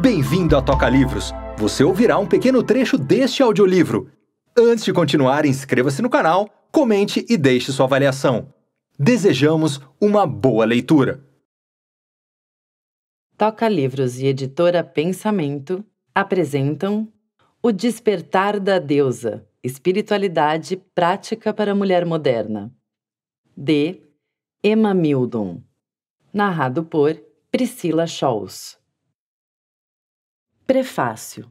Bem-vindo a Toca Livros! Você ouvirá um pequeno trecho deste audiolivro. Antes de continuar, inscreva-se no canal, comente e deixe sua avaliação. Desejamos uma boa leitura! Toca Livros e Editora Pensamento apresentam O Despertar da Deusa Espiritualidade Prática para a Mulher Moderna, de Emma Mildon, narrado por Priscila Scholz. Prefácio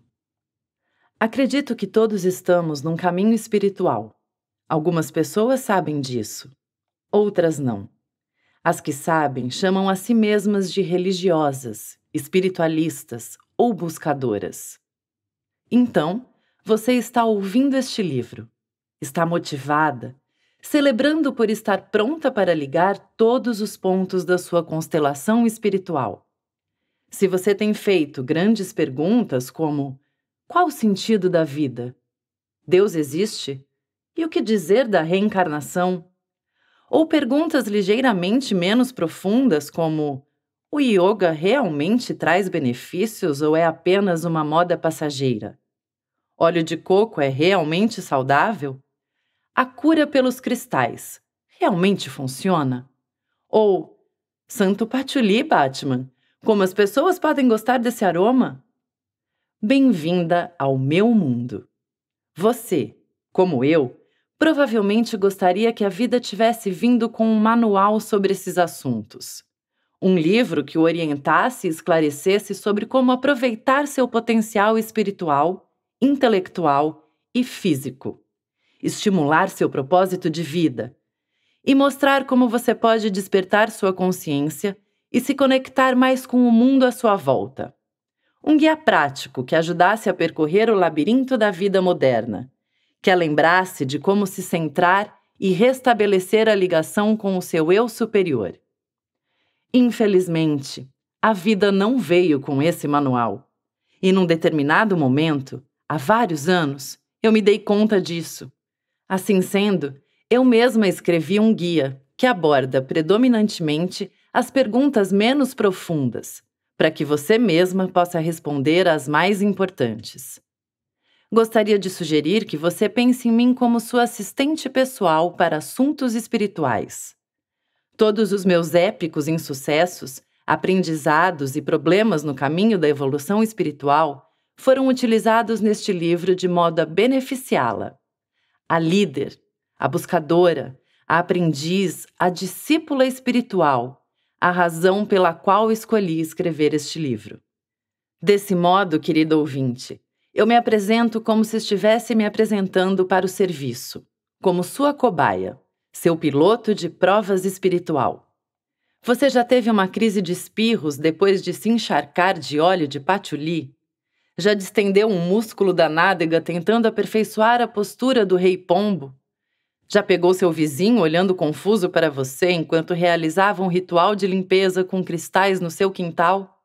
Acredito que todos estamos num caminho espiritual. Algumas pessoas sabem disso, outras não. As que sabem chamam a si mesmas de religiosas, espiritualistas ou buscadoras. Então, você está ouvindo este livro. Está motivada, celebrando por estar pronta para ligar todos os pontos da sua constelação espiritual. Se você tem feito grandes perguntas como: qual o sentido da vida? Deus existe? E o que dizer da reencarnação? Ou perguntas ligeiramente menos profundas como: o yoga realmente traz benefícios ou é apenas uma moda passageira? Óleo de coco é realmente saudável? A cura pelos cristais realmente funciona? Ou Santo Patchouli, Batman, como as pessoas podem gostar desse aroma? Bem-vinda ao meu mundo. Você, como eu, provavelmente gostaria que a vida tivesse vindo com um manual sobre esses assuntos. Um livro que o orientasse e esclarecesse sobre como aproveitar seu potencial espiritual, intelectual e físico, estimular seu propósito de vida e mostrar como você pode despertar sua consciência e se conectar mais com o mundo à sua volta. Um guia prático que ajudasse a percorrer o labirinto da vida moderna, que a lembrasse de como se centrar e restabelecer a ligação com o seu eu superior. Infelizmente, a vida não veio com esse manual. E num determinado momento, há vários anos, eu me dei conta disso. Assim sendo, eu mesma escrevi um guia que aborda predominantemente as perguntas menos profundas, para que você mesma possa responder às mais importantes. Gostaria de sugerir que você pense em mim como sua assistente pessoal para assuntos espirituais. Todos os meus épicos insucessos, aprendizados e problemas no caminho da evolução espiritual foram utilizados neste livro de modo a beneficiá-la. A líder, a buscadora, a aprendiz, a discípula espiritual a razão pela qual escolhi escrever este livro. Desse modo, querido ouvinte, eu me apresento como se estivesse me apresentando para o serviço, como sua cobaia, seu piloto de provas espiritual. Você já teve uma crise de espirros depois de se encharcar de óleo de patchouli? Já distendeu um músculo da nádega tentando aperfeiçoar a postura do rei pombo? Já pegou seu vizinho olhando confuso para você enquanto realizava um ritual de limpeza com cristais no seu quintal?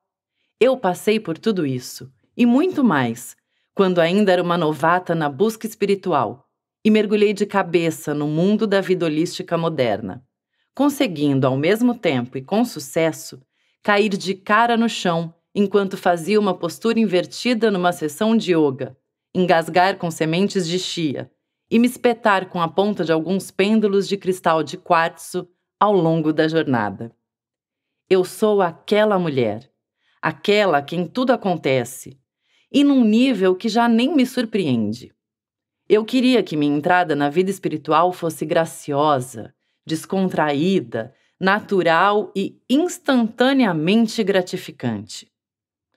Eu passei por tudo isso, e muito mais, quando ainda era uma novata na busca espiritual, e mergulhei de cabeça no mundo da vida holística moderna, conseguindo, ao mesmo tempo e com sucesso, cair de cara no chão enquanto fazia uma postura invertida numa sessão de yoga, engasgar com sementes de chia e me espetar com a ponta de alguns pêndulos de cristal de quartzo ao longo da jornada. Eu sou aquela mulher, aquela a quem tudo acontece, e num nível que já nem me surpreende. Eu queria que minha entrada na vida espiritual fosse graciosa, descontraída, natural e instantaneamente gratificante.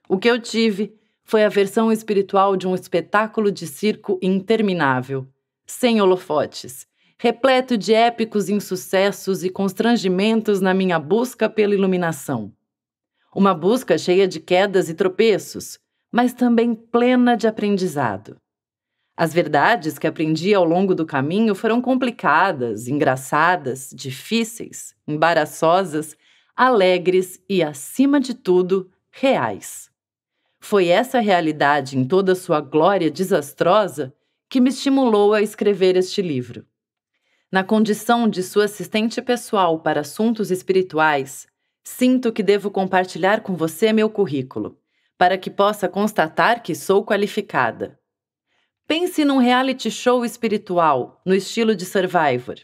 O que eu tive foi a versão espiritual de um espetáculo de circo interminável, sem holofotes, repleto de épicos insucessos e constrangimentos na minha busca pela iluminação. Uma busca cheia de quedas e tropeços, mas também plena de aprendizado. As verdades que aprendi ao longo do caminho foram complicadas, engraçadas, difíceis, embaraçosas, alegres e, acima de tudo, reais. Foi essa realidade em toda sua glória desastrosa que me estimulou a escrever este livro. Na condição de sua assistente pessoal para assuntos espirituais, sinto que devo compartilhar com você meu currículo, para que possa constatar que sou qualificada. Pense num reality show espiritual, no estilo de Survivor.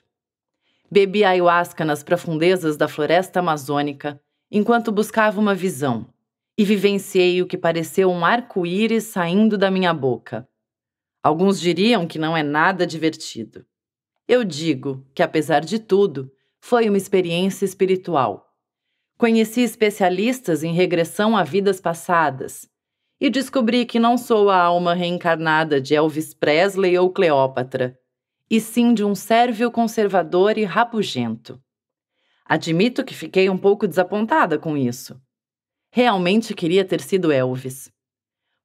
Bebi ayahuasca nas profundezas da floresta amazônica enquanto buscava uma visão, e vivenciei o que pareceu um arco-íris saindo da minha boca Alguns diriam que não é nada divertido. Eu digo que, apesar de tudo, foi uma experiência espiritual. Conheci especialistas em regressão a vidas passadas e descobri que não sou a alma reencarnada de Elvis Presley ou Cleópatra, e sim de um sérvio conservador e rabugento. Admito que fiquei um pouco desapontada com isso. Realmente queria ter sido Elvis.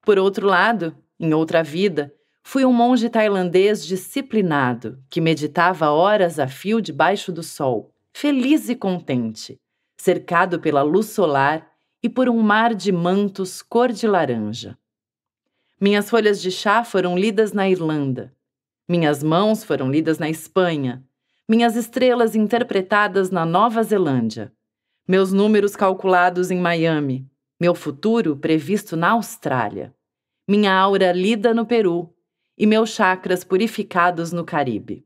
Por outro lado, em outra vida, Fui um monge tailandês disciplinado que meditava horas a fio debaixo do sol, feliz e contente, cercado pela luz solar e por um mar de mantos cor de laranja. Minhas folhas de chá foram lidas na Irlanda. Minhas mãos foram lidas na Espanha. Minhas estrelas interpretadas na Nova Zelândia. Meus números calculados em Miami. Meu futuro previsto na Austrália. Minha aura lida no Peru e meus chakras purificados no Caribe.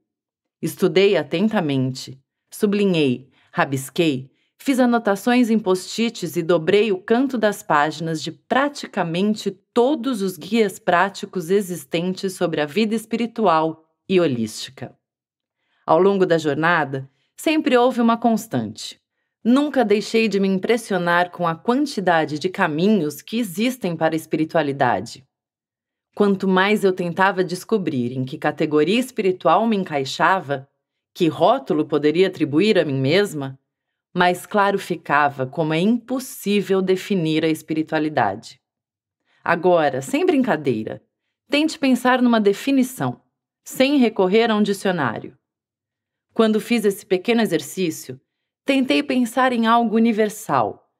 Estudei atentamente, sublinhei, rabisquei, fiz anotações em post-its e dobrei o canto das páginas de praticamente todos os guias práticos existentes sobre a vida espiritual e holística. Ao longo da jornada, sempre houve uma constante. Nunca deixei de me impressionar com a quantidade de caminhos que existem para a espiritualidade. Quanto mais eu tentava descobrir em que categoria espiritual me encaixava, que rótulo poderia atribuir a mim mesma, mais claro ficava como é impossível definir a espiritualidade. Agora, sem brincadeira, tente pensar numa definição, sem recorrer a um dicionário. Quando fiz esse pequeno exercício, tentei pensar em algo universal,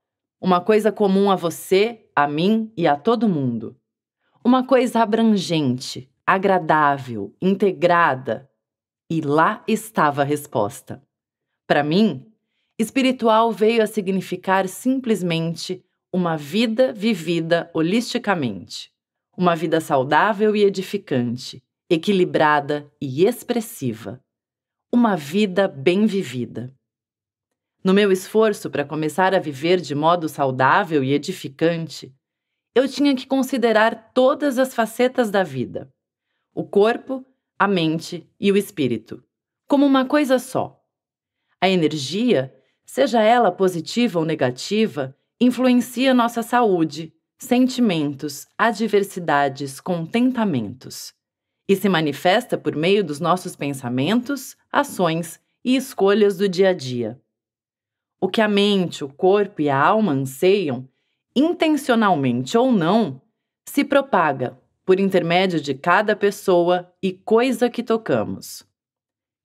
uma coisa comum a você, a mim e a todo mundo. Uma coisa abrangente, agradável, integrada. E lá estava a resposta. Para mim, espiritual veio a significar simplesmente uma vida vivida holisticamente, uma vida saudável e edificante, equilibrada e expressiva, uma vida bem vivida. No meu esforço para começar a viver de modo saudável e edificante, eu tinha que considerar todas as facetas da vida: o corpo, a mente e o espírito, como uma coisa só. A energia, seja ela positiva ou negativa, influencia nossa saúde, sentimentos, adversidades, contentamentos e se manifesta por meio dos nossos pensamentos, ações e escolhas do dia a dia. O que a mente, o corpo e a alma anseiam intencionalmente ou não, se propaga por intermédio de cada pessoa e coisa que tocamos.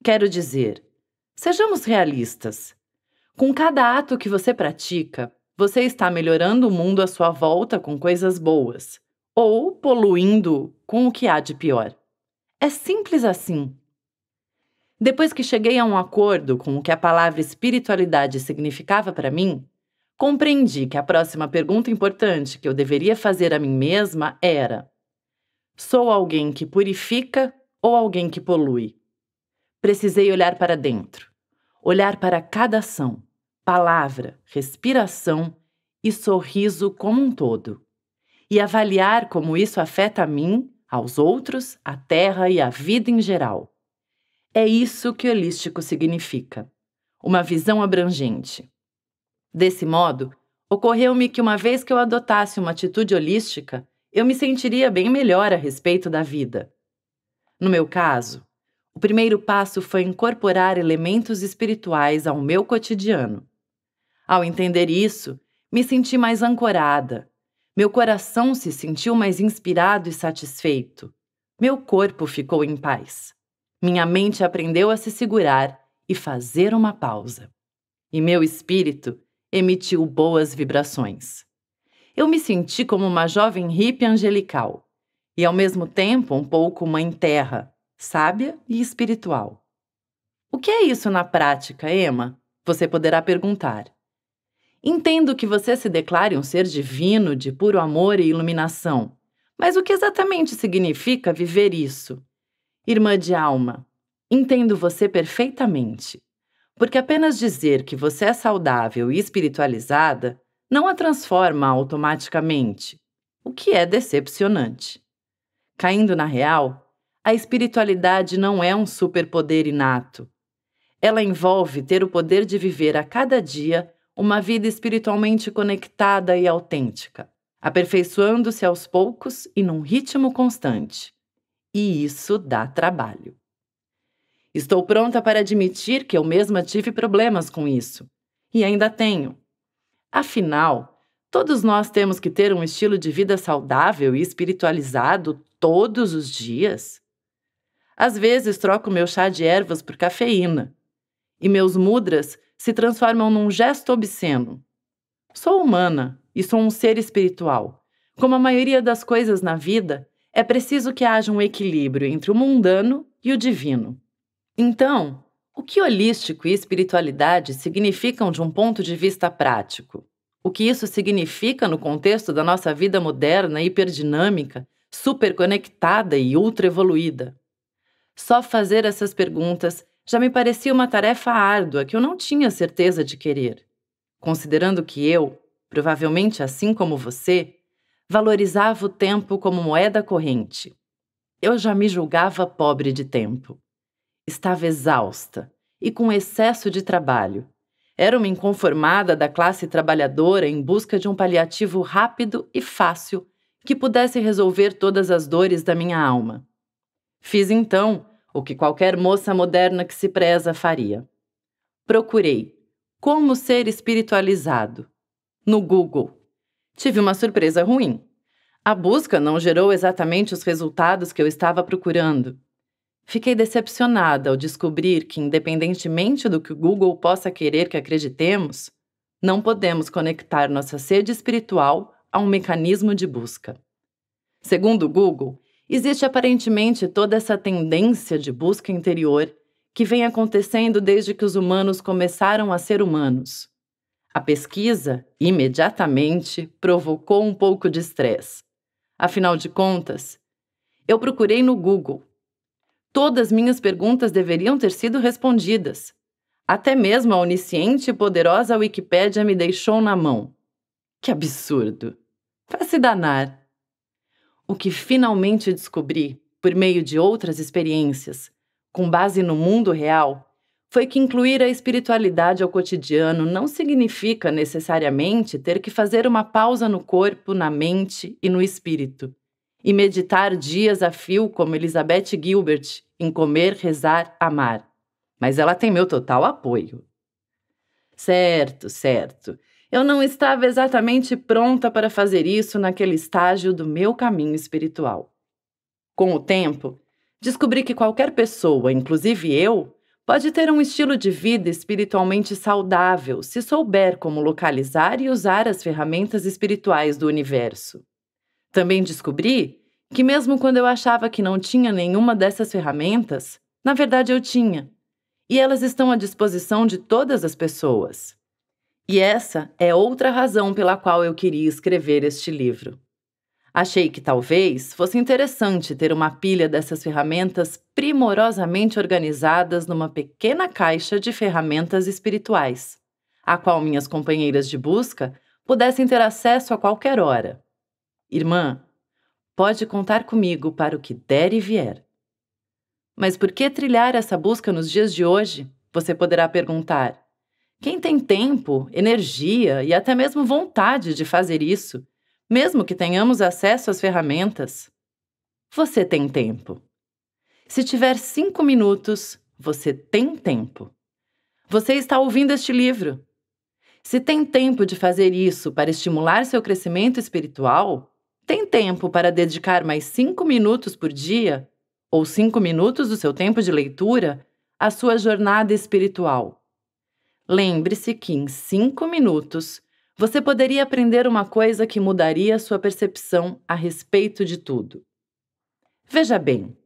Quero dizer, sejamos realistas. Com cada ato que você pratica, você está melhorando o mundo à sua volta com coisas boas ou poluindo com o que há de pior. É simples assim. Depois que cheguei a um acordo com o que a palavra espiritualidade significava para mim, Compreendi que a próxima pergunta importante que eu deveria fazer a mim mesma era: Sou alguém que purifica ou alguém que polui? Precisei olhar para dentro, olhar para cada ação, palavra, respiração e sorriso como um todo, e avaliar como isso afeta a mim, aos outros, a terra e a vida em geral. É isso que holístico significa: uma visão abrangente Desse modo, ocorreu-me que uma vez que eu adotasse uma atitude holística, eu me sentiria bem melhor a respeito da vida. No meu caso, o primeiro passo foi incorporar elementos espirituais ao meu cotidiano. Ao entender isso, me senti mais ancorada. Meu coração se sentiu mais inspirado e satisfeito. Meu corpo ficou em paz. Minha mente aprendeu a se segurar e fazer uma pausa. E meu espírito emitiu boas vibrações. Eu me senti como uma jovem hippie angelical e, ao mesmo tempo, um pouco mãe terra, sábia e espiritual. O que é isso na prática, Emma? Você poderá perguntar. Entendo que você se declare um ser divino de puro amor e iluminação, mas o que exatamente significa viver isso? Irmã de alma, entendo você perfeitamente. Porque apenas dizer que você é saudável e espiritualizada não a transforma automaticamente, o que é decepcionante. Caindo na real, a espiritualidade não é um superpoder inato. Ela envolve ter o poder de viver a cada dia uma vida espiritualmente conectada e autêntica, aperfeiçoando-se aos poucos e num ritmo constante. E isso dá trabalho. Estou pronta para admitir que eu mesma tive problemas com isso. E ainda tenho. Afinal, todos nós temos que ter um estilo de vida saudável e espiritualizado todos os dias. Às vezes troco meu chá de ervas por cafeína. E meus mudras se transformam num gesto obsceno. Sou humana e sou um ser espiritual. Como a maioria das coisas na vida, é preciso que haja um equilíbrio entre o mundano e o divino. Então, o que holístico e espiritualidade significam de um ponto de vista prático? O que isso significa no contexto da nossa vida moderna, hiperdinâmica, superconectada e ultraevoluída? Só fazer essas perguntas já me parecia uma tarefa árdua que eu não tinha certeza de querer, considerando que eu, provavelmente assim como você, valorizava o tempo como moeda corrente. Eu já me julgava pobre de tempo. Estava exausta e com excesso de trabalho. Era uma inconformada da classe trabalhadora em busca de um paliativo rápido e fácil que pudesse resolver todas as dores da minha alma. Fiz então o que qualquer moça moderna que se preza faria. Procurei como ser espiritualizado no Google. Tive uma surpresa ruim. A busca não gerou exatamente os resultados que eu estava procurando. Fiquei decepcionada ao descobrir que, independentemente do que o Google possa querer que acreditemos, não podemos conectar nossa sede espiritual a um mecanismo de busca. Segundo o Google, existe aparentemente toda essa tendência de busca interior que vem acontecendo desde que os humanos começaram a ser humanos. A pesquisa, imediatamente, provocou um pouco de estresse. Afinal de contas, eu procurei no Google Todas minhas perguntas deveriam ter sido respondidas. Até mesmo a onisciente e poderosa Wikipédia me deixou na mão. Que absurdo! Para se danar! O que finalmente descobri, por meio de outras experiências, com base no mundo real, foi que incluir a espiritualidade ao cotidiano não significa necessariamente ter que fazer uma pausa no corpo, na mente e no espírito, e meditar dias a fio como Elizabeth Gilbert em comer, rezar, amar. Mas ela tem meu total apoio. Certo, certo. Eu não estava exatamente pronta para fazer isso naquele estágio do meu caminho espiritual. Com o tempo, descobri que qualquer pessoa, inclusive eu, pode ter um estilo de vida espiritualmente saudável se souber como localizar e usar as ferramentas espirituais do universo. Também descobri que, mesmo quando eu achava que não tinha nenhuma dessas ferramentas, na verdade eu tinha. E elas estão à disposição de todas as pessoas. E essa é outra razão pela qual eu queria escrever este livro. Achei que talvez fosse interessante ter uma pilha dessas ferramentas primorosamente organizadas numa pequena caixa de ferramentas espirituais, a qual minhas companheiras de busca pudessem ter acesso a qualquer hora. Irmã, pode contar comigo para o que der e vier. Mas por que trilhar essa busca nos dias de hoje? Você poderá perguntar. Quem tem tempo, energia e até mesmo vontade de fazer isso, mesmo que tenhamos acesso às ferramentas? Você tem tempo. Se tiver cinco minutos, você tem tempo. Você está ouvindo este livro. Se tem tempo de fazer isso para estimular seu crescimento espiritual, tem tempo para dedicar mais cinco minutos por dia, ou cinco minutos do seu tempo de leitura, à sua jornada espiritual. Lembre-se que em cinco minutos você poderia aprender uma coisa que mudaria sua percepção a respeito de tudo. Veja bem,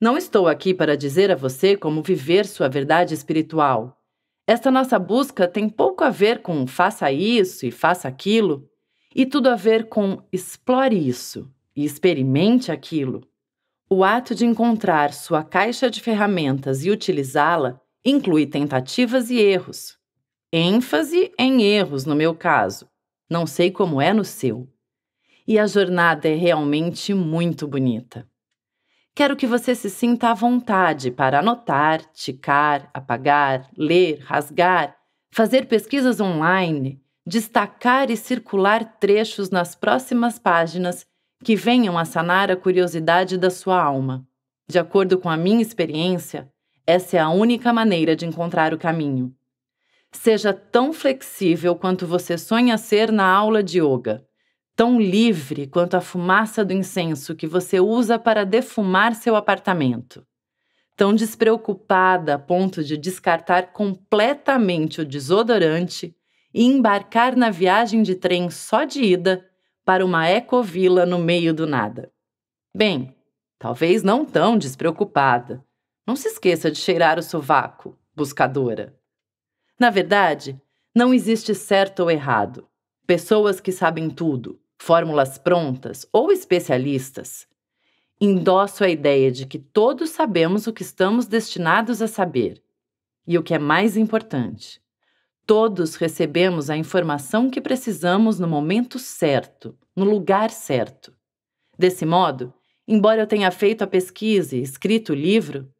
não estou aqui para dizer a você como viver sua verdade espiritual. Esta nossa busca tem pouco a ver com faça isso e faça aquilo e tudo a ver com explore isso e experimente aquilo. O ato de encontrar sua caixa de ferramentas e utilizá-la inclui tentativas e erros. ênfase em erros no meu caso. Não sei como é no seu. E a jornada é realmente muito bonita. Quero que você se sinta à vontade para anotar, ticar, apagar, ler, rasgar, fazer pesquisas online, destacar e circular trechos nas próximas páginas que venham a sanar a curiosidade da sua alma. De acordo com a minha experiência, essa é a única maneira de encontrar o caminho. Seja tão flexível quanto você sonha ser na aula de yoga, tão livre quanto a fumaça do incenso que você usa para defumar seu apartamento, tão despreocupada a ponto de descartar completamente o desodorante, e embarcar na viagem de trem só de ida para uma ecovila no meio do nada. Bem, talvez não tão despreocupada. Não se esqueça de cheirar o sovaco, buscadora. Na verdade, não existe certo ou errado. Pessoas que sabem tudo, fórmulas prontas ou especialistas. Endosso a ideia de que todos sabemos o que estamos destinados a saber. E o que é mais importante, Todos recebemos a informação que precisamos no momento certo, no lugar certo. Desse modo, embora eu tenha feito a pesquisa e escrito o livro,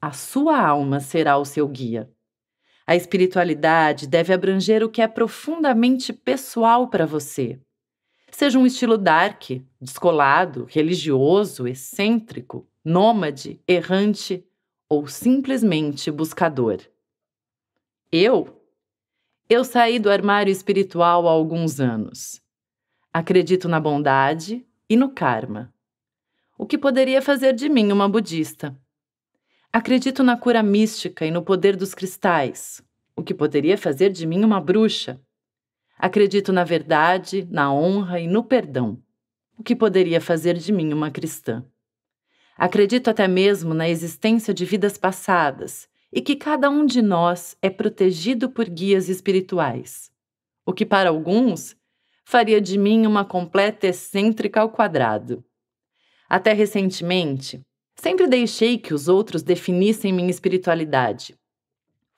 a sua alma será o seu guia. A espiritualidade deve abranger o que é profundamente pessoal para você. Seja um estilo dark, descolado, religioso, excêntrico, nômade, errante ou simplesmente buscador. Eu eu saí do armário espiritual há alguns anos. Acredito na bondade e no karma. O que poderia fazer de mim uma budista? Acredito na cura mística e no poder dos cristais. O que poderia fazer de mim uma bruxa? Acredito na verdade, na honra e no perdão. O que poderia fazer de mim uma cristã? Acredito até mesmo na existência de vidas passadas e que cada um de nós é protegido por guias espirituais, o que para alguns faria de mim uma completa excêntrica ao quadrado. Até recentemente, sempre deixei que os outros definissem minha espiritualidade.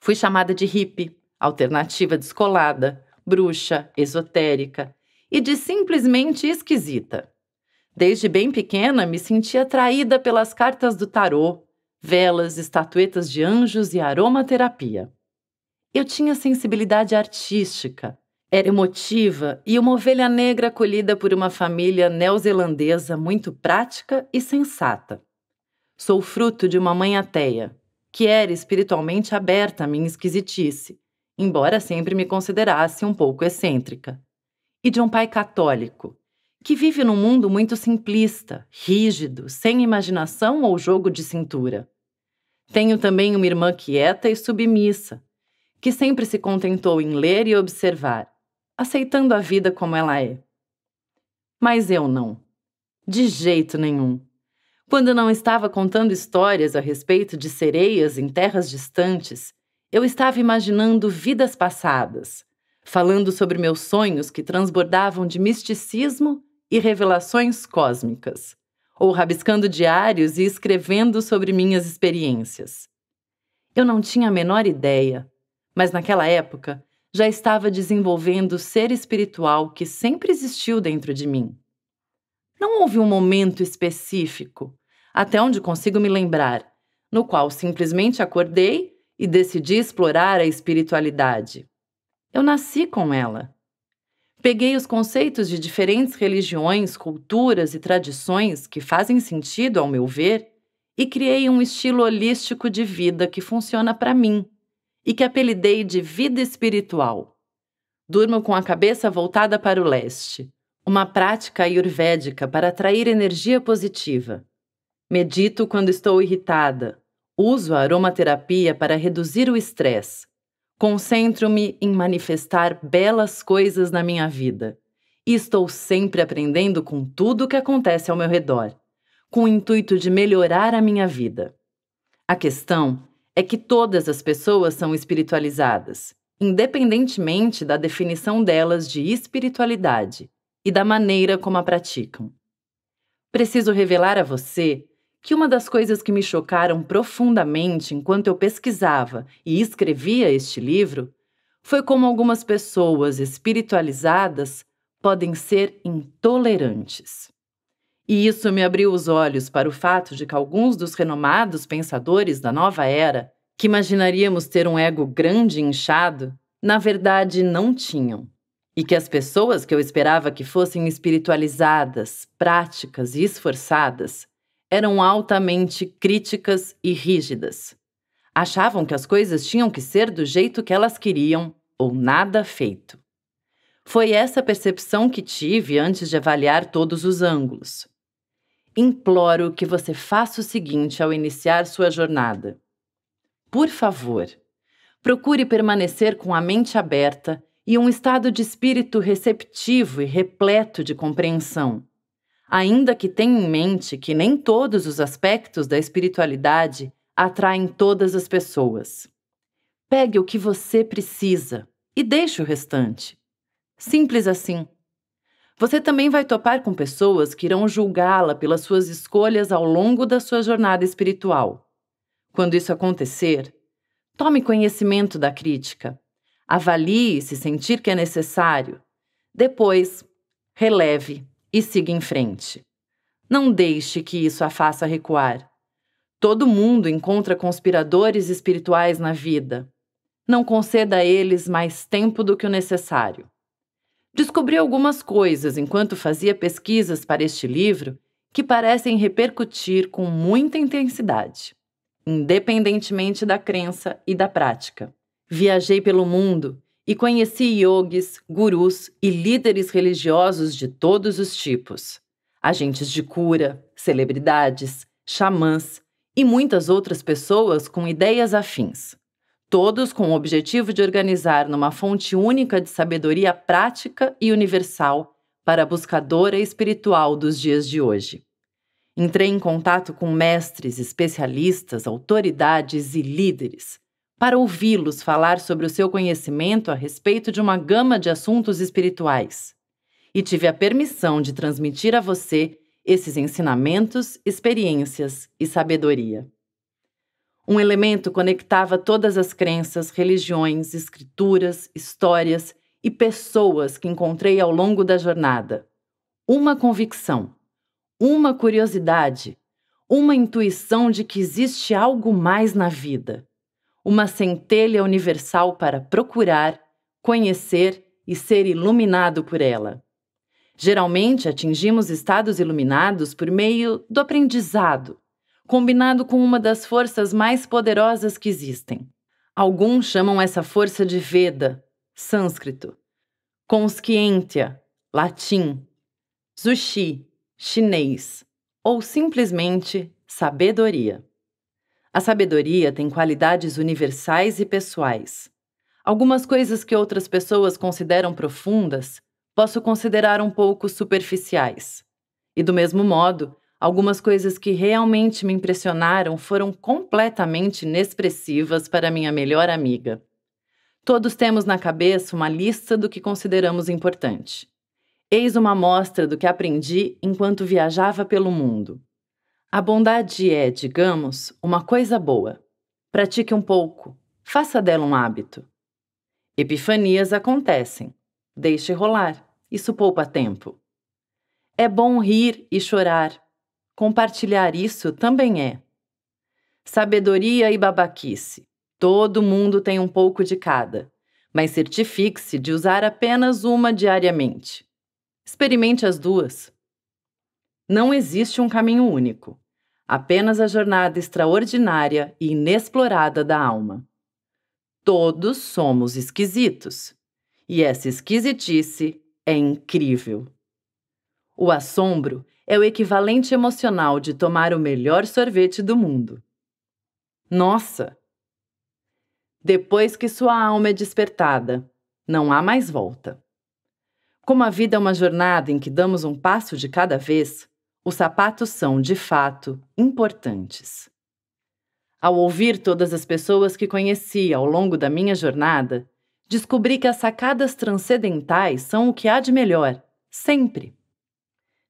Fui chamada de hippie, alternativa descolada, bruxa, esotérica e de simplesmente esquisita. Desde bem pequena me senti atraída pelas cartas do tarot velas, estatuetas de anjos e aromaterapia. Eu tinha sensibilidade artística, era emotiva e uma ovelha negra acolhida por uma família neozelandesa muito prática e sensata. Sou fruto de uma mãe ateia, que era espiritualmente aberta à minha esquisitice, embora sempre me considerasse um pouco excêntrica, e de um pai católico, que vive num mundo muito simplista, rígido, sem imaginação ou jogo de cintura. Tenho também uma irmã quieta e submissa, que sempre se contentou em ler e observar, aceitando a vida como ela é. Mas eu não. De jeito nenhum. Quando não estava contando histórias a respeito de sereias em terras distantes, eu estava imaginando vidas passadas, falando sobre meus sonhos que transbordavam de misticismo e revelações cósmicas ou rabiscando diários e escrevendo sobre minhas experiências. Eu não tinha a menor ideia, mas naquela época já estava desenvolvendo o ser espiritual que sempre existiu dentro de mim. Não houve um momento específico, até onde consigo me lembrar, no qual simplesmente acordei e decidi explorar a espiritualidade. Eu nasci com ela. Peguei os conceitos de diferentes religiões, culturas e tradições que fazem sentido, ao meu ver, e criei um estilo holístico de vida que funciona para mim e que apelidei de vida espiritual. Durmo com a cabeça voltada para o leste, uma prática ayurvédica para atrair energia positiva. Medito quando estou irritada, uso a aromaterapia para reduzir o estresse Concentro-me em manifestar belas coisas na minha vida. E estou sempre aprendendo com tudo o que acontece ao meu redor, com o intuito de melhorar a minha vida. A questão é que todas as pessoas são espiritualizadas, independentemente da definição delas de espiritualidade e da maneira como a praticam. Preciso revelar a você que uma das coisas que me chocaram profundamente enquanto eu pesquisava e escrevia este livro foi como algumas pessoas espiritualizadas podem ser intolerantes. E isso me abriu os olhos para o fato de que alguns dos renomados pensadores da nova era, que imaginaríamos ter um ego grande e inchado, na verdade não tinham. E que as pessoas que eu esperava que fossem espiritualizadas, práticas e esforçadas eram altamente críticas e rígidas. Achavam que as coisas tinham que ser do jeito que elas queriam ou nada feito. Foi essa percepção que tive antes de avaliar todos os ângulos. Imploro que você faça o seguinte ao iniciar sua jornada. Por favor, procure permanecer com a mente aberta e um estado de espírito receptivo e repleto de compreensão ainda que tenha em mente que nem todos os aspectos da espiritualidade atraem todas as pessoas. Pegue o que você precisa e deixe o restante. Simples assim. Você também vai topar com pessoas que irão julgá-la pelas suas escolhas ao longo da sua jornada espiritual. Quando isso acontecer, tome conhecimento da crítica, avalie se sentir que é necessário, depois releve e siga em frente. Não deixe que isso a faça recuar. Todo mundo encontra conspiradores espirituais na vida. Não conceda a eles mais tempo do que o necessário. Descobri algumas coisas enquanto fazia pesquisas para este livro que parecem repercutir com muita intensidade, independentemente da crença e da prática. Viajei pelo mundo e conheci yogis, gurus e líderes religiosos de todos os tipos, agentes de cura, celebridades, xamãs e muitas outras pessoas com ideias afins. Todos com o objetivo de organizar numa fonte única de sabedoria prática e universal para a buscadora espiritual dos dias de hoje. Entrei em contato com mestres, especialistas, autoridades e líderes para ouvi-los falar sobre o seu conhecimento a respeito de uma gama de assuntos espirituais. E tive a permissão de transmitir a você esses ensinamentos, experiências e sabedoria. Um elemento conectava todas as crenças, religiões, escrituras, histórias e pessoas que encontrei ao longo da jornada. Uma convicção, uma curiosidade, uma intuição de que existe algo mais na vida uma centelha universal para procurar, conhecer e ser iluminado por ela. Geralmente atingimos estados iluminados por meio do aprendizado, combinado com uma das forças mais poderosas que existem. Alguns chamam essa força de Veda, sânscrito, conscientia, latim, zushi, chinês, ou simplesmente sabedoria. A sabedoria tem qualidades universais e pessoais. Algumas coisas que outras pessoas consideram profundas, posso considerar um pouco superficiais. E do mesmo modo, algumas coisas que realmente me impressionaram foram completamente inexpressivas para minha melhor amiga. Todos temos na cabeça uma lista do que consideramos importante. Eis uma amostra do que aprendi enquanto viajava pelo mundo. A bondade é, digamos, uma coisa boa. Pratique um pouco, faça dela um hábito. Epifanias acontecem. Deixe rolar, isso poupa tempo. É bom rir e chorar. Compartilhar isso também é. Sabedoria e babaquice. Todo mundo tem um pouco de cada, mas certifique-se de usar apenas uma diariamente. Experimente as duas. Não existe um caminho único, apenas a jornada extraordinária e inexplorada da alma. Todos somos esquisitos, e essa esquisitice é incrível. O assombro é o equivalente emocional de tomar o melhor sorvete do mundo. Nossa! Depois que sua alma é despertada, não há mais volta. Como a vida é uma jornada em que damos um passo de cada vez, os sapatos são, de fato, importantes. Ao ouvir todas as pessoas que conheci ao longo da minha jornada, descobri que as sacadas transcendentais são o que há de melhor, sempre.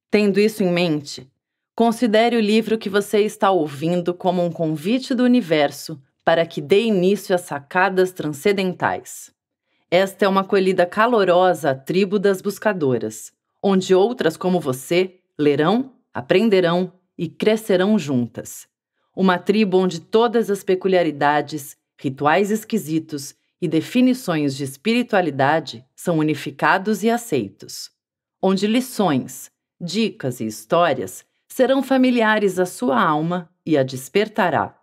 Tendo isso em mente, considere o livro que você está ouvindo como um convite do universo para que dê início às sacadas transcendentais. Esta é uma acolhida calorosa à tribo das buscadoras, onde outras como você lerão aprenderão e crescerão juntas. Uma tribo onde todas as peculiaridades, rituais esquisitos e definições de espiritualidade são unificados e aceitos. Onde lições, dicas e histórias serão familiares à sua alma e a despertará.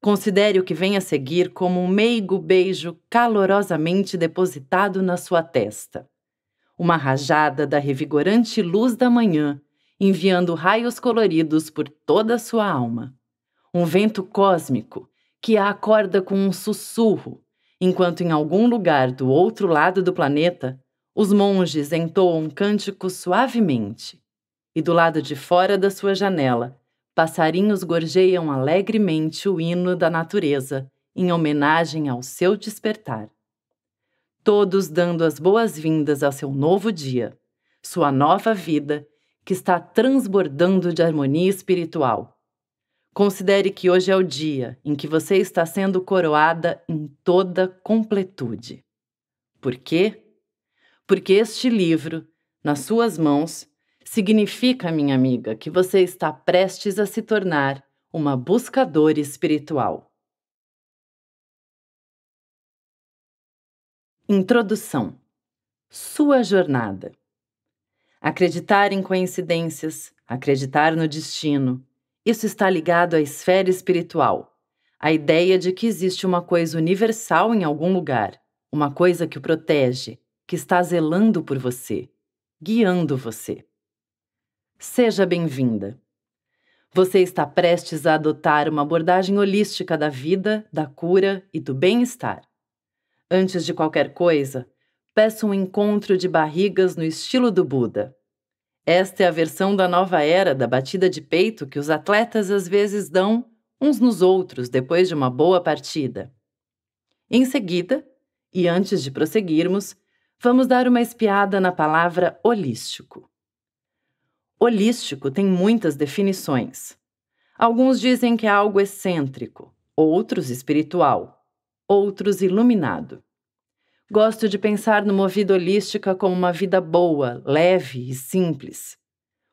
Considere o que vem a seguir como um meigo beijo calorosamente depositado na sua testa. Uma rajada da revigorante luz da manhã enviando raios coloridos por toda sua alma. Um vento cósmico que a acorda com um sussurro, enquanto em algum lugar do outro lado do planeta, os monges entoam um cântico suavemente. E do lado de fora da sua janela, passarinhos gorjeiam alegremente o hino da natureza em homenagem ao seu despertar. Todos dando as boas-vindas a seu novo dia, sua nova vida que está transbordando de harmonia espiritual. Considere que hoje é o dia em que você está sendo coroada em toda completude. Por quê? Porque este livro, nas suas mãos, significa, minha amiga, que você está prestes a se tornar uma buscadora espiritual. Introdução Sua jornada. Acreditar em coincidências, acreditar no destino, isso está ligado à esfera espiritual, à ideia de que existe uma coisa universal em algum lugar, uma coisa que o protege, que está zelando por você, guiando você. Seja bem-vinda. Você está prestes a adotar uma abordagem holística da vida, da cura e do bem-estar. Antes de qualquer coisa, peça um encontro de barrigas no estilo do Buda. Esta é a versão da nova era da batida de peito que os atletas às vezes dão uns nos outros depois de uma boa partida. Em seguida, e antes de prosseguirmos, vamos dar uma espiada na palavra holístico. Holístico tem muitas definições. Alguns dizem que é algo excêntrico, outros espiritual, outros iluminado. Gosto de pensar numa vida holística como uma vida boa, leve e simples.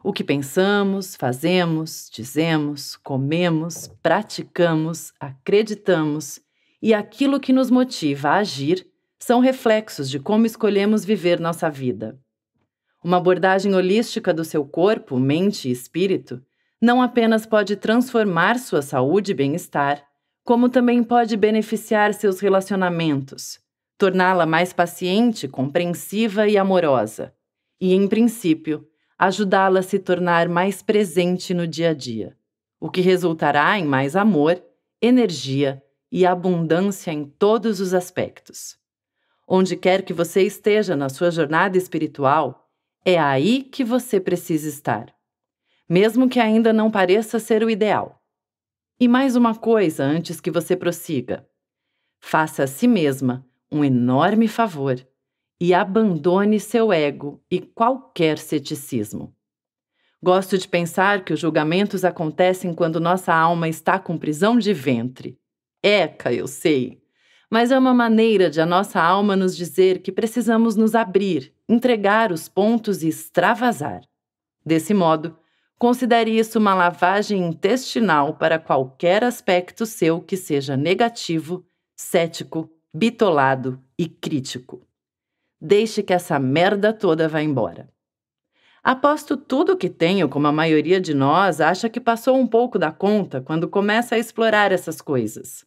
O que pensamos, fazemos, dizemos, comemos, praticamos, acreditamos e aquilo que nos motiva a agir são reflexos de como escolhemos viver nossa vida. Uma abordagem holística do seu corpo, mente e espírito não apenas pode transformar sua saúde e bem-estar, como também pode beneficiar seus relacionamentos torná-la mais paciente, compreensiva e amorosa, e, em princípio, ajudá-la a se tornar mais presente no dia a dia, o que resultará em mais amor, energia e abundância em todos os aspectos. Onde quer que você esteja na sua jornada espiritual, é aí que você precisa estar, mesmo que ainda não pareça ser o ideal. E mais uma coisa antes que você prossiga: faça a si mesma um enorme favor e abandone seu ego e qualquer ceticismo. Gosto de pensar que os julgamentos acontecem quando nossa alma está com prisão de ventre. Eca, eu sei. Mas é uma maneira de a nossa alma nos dizer que precisamos nos abrir, entregar os pontos e extravasar. Desse modo, considere isso uma lavagem intestinal para qualquer aspecto seu que seja negativo, cético bitolado e crítico. Deixe que essa merda toda vá embora. Aposto tudo que tenho, como a maioria de nós acha que passou um pouco da conta quando começa a explorar essas coisas.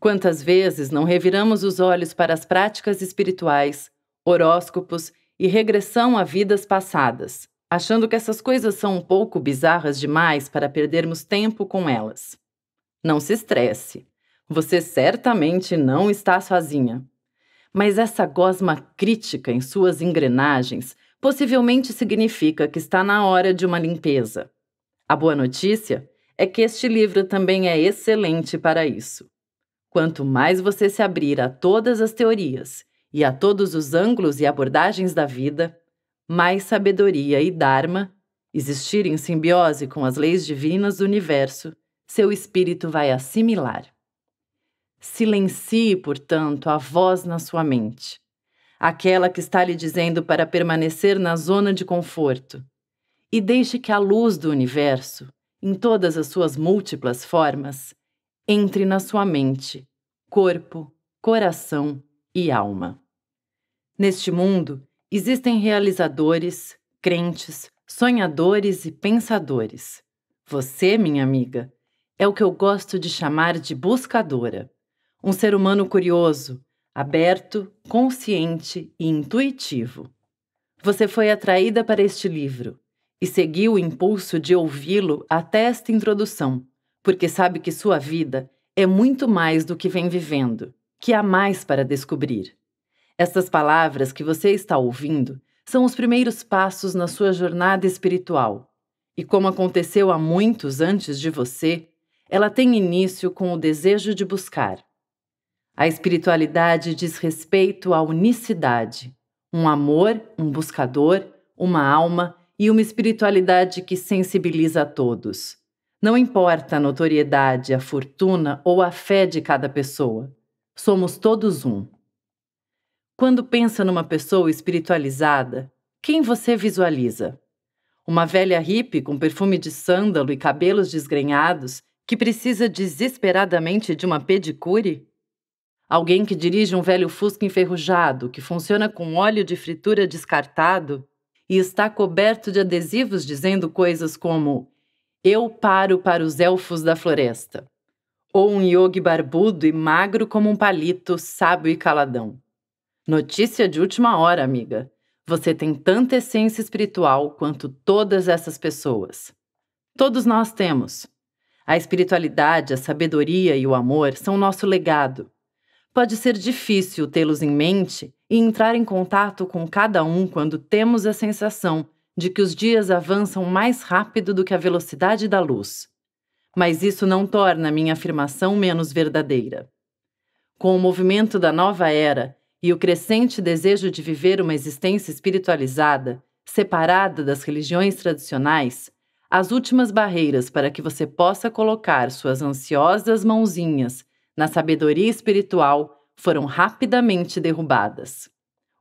Quantas vezes não reviramos os olhos para as práticas espirituais, horóscopos e regressão a vidas passadas, achando que essas coisas são um pouco bizarras demais para perdermos tempo com elas? Não se estresse. Você certamente não está sozinha. Mas essa gosma crítica em suas engrenagens possivelmente significa que está na hora de uma limpeza. A boa notícia é que este livro também é excelente para isso. Quanto mais você se abrir a todas as teorias e a todos os ângulos e abordagens da vida, mais sabedoria e Dharma, existir em simbiose com as leis divinas do universo, seu espírito vai assimilar. Silencie, portanto, a voz na sua mente, aquela que está lhe dizendo para permanecer na zona de conforto, e deixe que a luz do universo, em todas as suas múltiplas formas, entre na sua mente, corpo, coração e alma. Neste mundo, existem realizadores, crentes, sonhadores e pensadores. Você, minha amiga, é o que eu gosto de chamar de buscadora. Um ser humano curioso, aberto, consciente e intuitivo. Você foi atraída para este livro e seguiu o impulso de ouvi-lo até esta introdução, porque sabe que sua vida é muito mais do que vem vivendo, que há mais para descobrir. Estas palavras que você está ouvindo são os primeiros passos na sua jornada espiritual. E como aconteceu a muitos antes de você, ela tem início com o desejo de buscar. A espiritualidade diz respeito à unicidade, um amor, um buscador, uma alma e uma espiritualidade que sensibiliza a todos. Não importa a notoriedade, a fortuna ou a fé de cada pessoa, somos todos um. Quando pensa numa pessoa espiritualizada, quem você visualiza? Uma velha hippie com perfume de sândalo e cabelos desgrenhados que precisa desesperadamente de uma pedicure? Alguém que dirige um velho fusca enferrujado, que funciona com óleo de fritura descartado e está coberto de adesivos dizendo coisas como Eu paro para os elfos da floresta. Ou um yogi barbudo e magro como um palito, sábio e caladão. Notícia de última hora, amiga. Você tem tanta essência espiritual quanto todas essas pessoas. Todos nós temos. A espiritualidade, a sabedoria e o amor são nosso legado. Pode ser difícil tê-los em mente e entrar em contato com cada um quando temos a sensação de que os dias avançam mais rápido do que a velocidade da luz. Mas isso não torna minha afirmação menos verdadeira. Com o movimento da nova era e o crescente desejo de viver uma existência espiritualizada, separada das religiões tradicionais, as últimas barreiras para que você possa colocar suas ansiosas mãozinhas na sabedoria espiritual foram rapidamente derrubadas.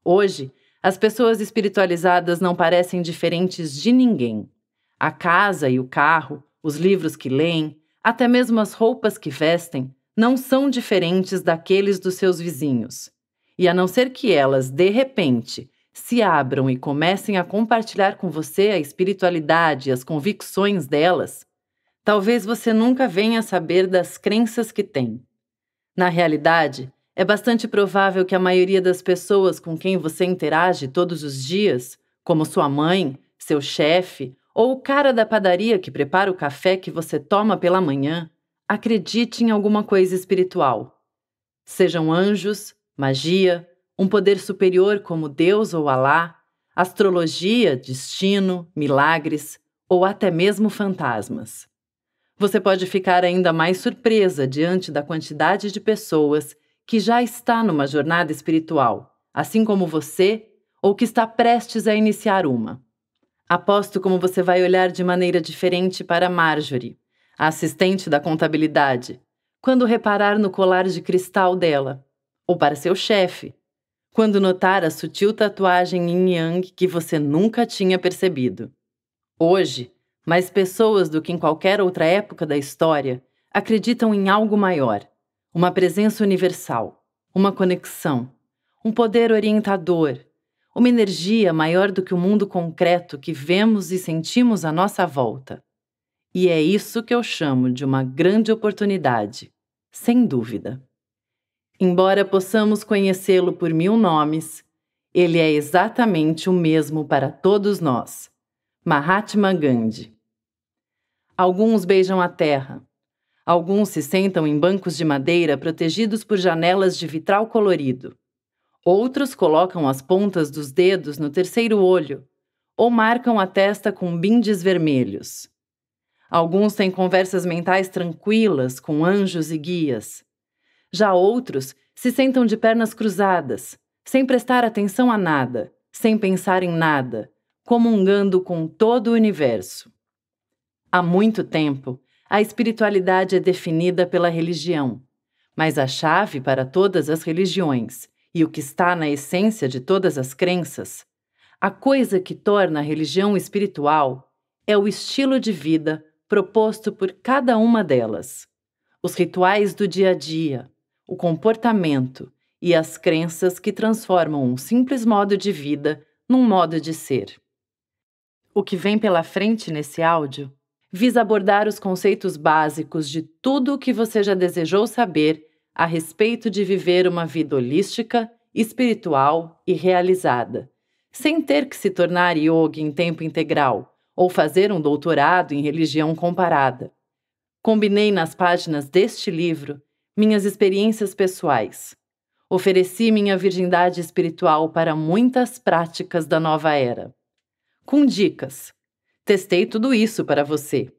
Hoje, as pessoas espiritualizadas não parecem diferentes de ninguém. A casa e o carro, os livros que leem, até mesmo as roupas que vestem, não são diferentes daqueles dos seus vizinhos. E a não ser que elas, de repente, se abram e comecem a compartilhar com você a espiritualidade e as convicções delas, talvez você nunca venha a saber das crenças que tem. Na realidade, é bastante provável que a maioria das pessoas com quem você interage todos os dias, como sua mãe, seu chefe ou o cara da padaria que prepara o café que você toma pela manhã, acredite em alguma coisa espiritual. Sejam anjos, magia, um poder superior como Deus ou Alá, astrologia, destino, milagres ou até mesmo fantasmas. Você pode ficar ainda mais surpresa diante da quantidade de pessoas que já está numa jornada espiritual, assim como você, ou que está prestes a iniciar uma. Aposto como você vai olhar de maneira diferente para Marjorie, a assistente da contabilidade, quando reparar no colar de cristal dela, ou para seu chefe, quando notar a sutil tatuagem em Yang que você nunca tinha percebido. Hoje, mais pessoas do que em qualquer outra época da história acreditam em algo maior, uma presença universal, uma conexão, um poder orientador, uma energia maior do que o mundo concreto que vemos e sentimos à nossa volta. E é isso que eu chamo de uma grande oportunidade, sem dúvida. Embora possamos conhecê-lo por mil nomes, ele é exatamente o mesmo para todos nós. Mahatma Gandhi. Alguns beijam a terra. Alguns se sentam em bancos de madeira protegidos por janelas de vitral colorido. Outros colocam as pontas dos dedos no terceiro olho ou marcam a testa com bindes vermelhos. Alguns têm conversas mentais tranquilas com anjos e guias. Já outros se sentam de pernas cruzadas, sem prestar atenção a nada, sem pensar em nada, comungando com todo o universo. Há muito tempo, a espiritualidade é definida pela religião, mas a chave para todas as religiões e o que está na essência de todas as crenças, a coisa que torna a religião espiritual é o estilo de vida proposto por cada uma delas. Os rituais do dia a dia, o comportamento e as crenças que transformam um simples modo de vida num modo de ser. O que vem pela frente nesse áudio visa abordar os conceitos básicos de tudo o que você já desejou saber a respeito de viver uma vida holística, espiritual e realizada, sem ter que se tornar yoga em tempo integral ou fazer um doutorado em religião comparada. Combinei nas páginas deste livro minhas experiências pessoais. Ofereci minha virgindade espiritual para muitas práticas da nova era. Com dicas, Testei tudo isso para você,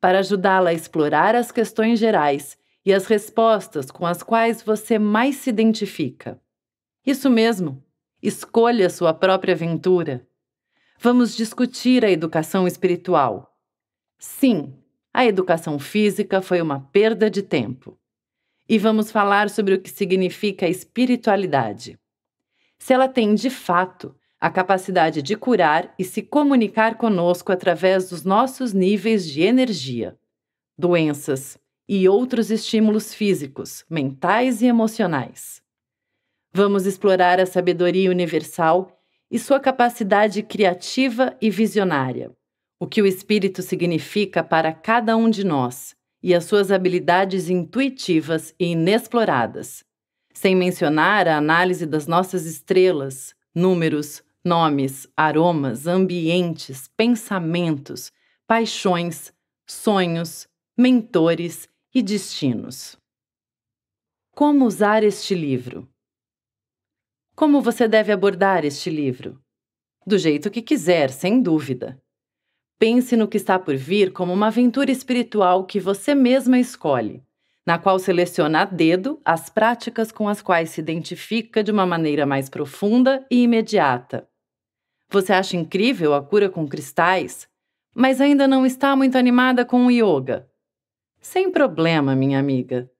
para ajudá-la a explorar as questões gerais e as respostas com as quais você mais se identifica. Isso mesmo, escolha sua própria aventura. Vamos discutir a educação espiritual. Sim, a educação física foi uma perda de tempo. E vamos falar sobre o que significa espiritualidade. Se ela tem de fato a capacidade de curar e se comunicar conosco através dos nossos níveis de energia, doenças e outros estímulos físicos, mentais e emocionais. Vamos explorar a sabedoria universal e sua capacidade criativa e visionária, o que o espírito significa para cada um de nós e as suas habilidades intuitivas e inexploradas. Sem mencionar a análise das nossas estrelas, números, nomes, aromas, ambientes, pensamentos, paixões, sonhos, mentores e destinos. Como usar este livro? Como você deve abordar este livro? Do jeito que quiser, sem dúvida. Pense no que está por vir como uma aventura espiritual que você mesma escolhe, na qual seleciona a dedo as práticas com as quais se identifica de uma maneira mais profunda e imediata. Você acha incrível a cura com cristais, mas ainda não está muito animada com o yoga. Sem problema, minha amiga.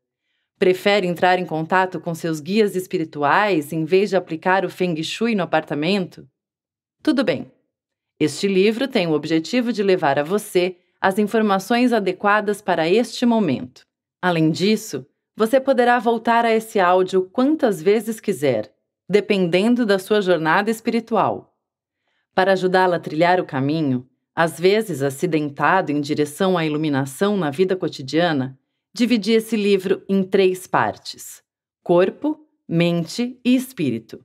Prefere entrar em contato com seus guias espirituais em vez de aplicar o Feng Shui no apartamento? Tudo bem. Este livro tem o objetivo de levar a você as informações adequadas para este momento. Além disso, você poderá voltar a esse áudio quantas vezes quiser, dependendo da sua jornada espiritual para ajudá-la a trilhar o caminho, às vezes acidentado em direção à iluminação na vida cotidiana, dividi esse livro em três partes: corpo, mente e espírito.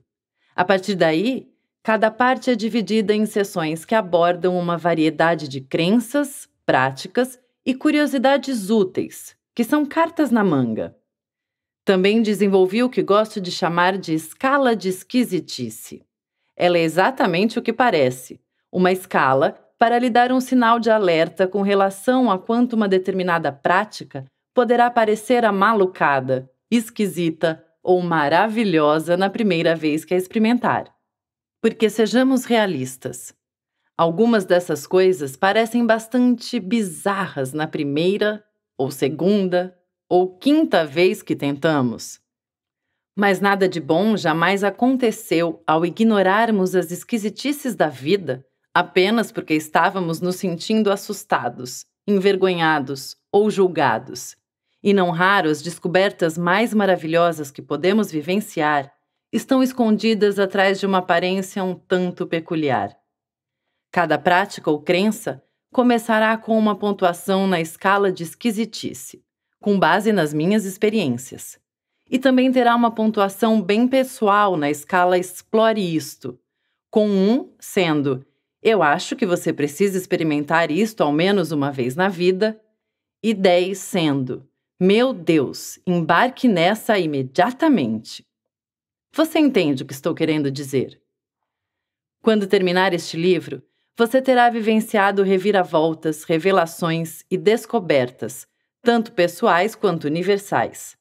A partir daí, cada parte é dividida em seções que abordam uma variedade de crenças, práticas e curiosidades úteis, que são cartas na manga. Também desenvolvi o que gosto de chamar de escala de esquisitice. Ela é exatamente o que parece uma escala para lhe dar um sinal de alerta com relação a quanto uma determinada prática poderá parecer amalucada, esquisita ou maravilhosa na primeira vez que a experimentar. Porque sejamos realistas. Algumas dessas coisas parecem bastante bizarras na primeira, ou segunda, ou quinta vez que tentamos. Mas nada de bom jamais aconteceu ao ignorarmos as esquisitices da vida apenas porque estávamos nos sentindo assustados, envergonhados ou julgados. E não raro as descobertas mais maravilhosas que podemos vivenciar estão escondidas atrás de uma aparência um tanto peculiar. Cada prática ou crença começará com uma pontuação na escala de esquisitice, com base nas minhas experiências e também terá uma pontuação bem pessoal na escala Explore Isto, com um sendo Eu acho que você precisa experimentar isto ao menos uma vez na vida, e 10 sendo Meu Deus, embarque nessa imediatamente. Você entende o que estou querendo dizer? Quando terminar este livro, você terá vivenciado reviravoltas, revelações e descobertas, tanto pessoais quanto universais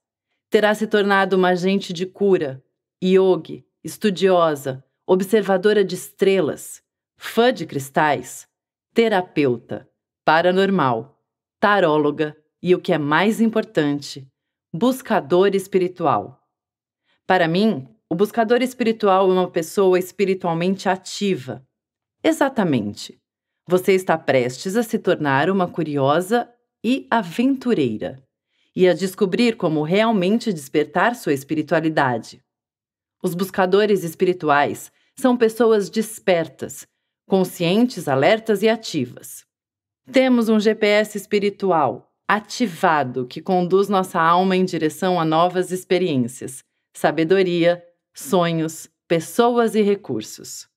terá se tornado uma agente de cura, yogi, estudiosa, observadora de estrelas, fã de cristais, terapeuta, paranormal, taróloga e, o que é mais importante, buscador espiritual. Para mim, o buscador espiritual é uma pessoa espiritualmente ativa. Exatamente. Você está prestes a se tornar uma curiosa e aventureira e a descobrir como realmente despertar sua espiritualidade. Os buscadores espirituais são pessoas despertas, conscientes, alertas e ativas. Temos um GPS espiritual ativado que conduz nossa alma em direção a novas experiências, sabedoria, sonhos, pessoas e recursos.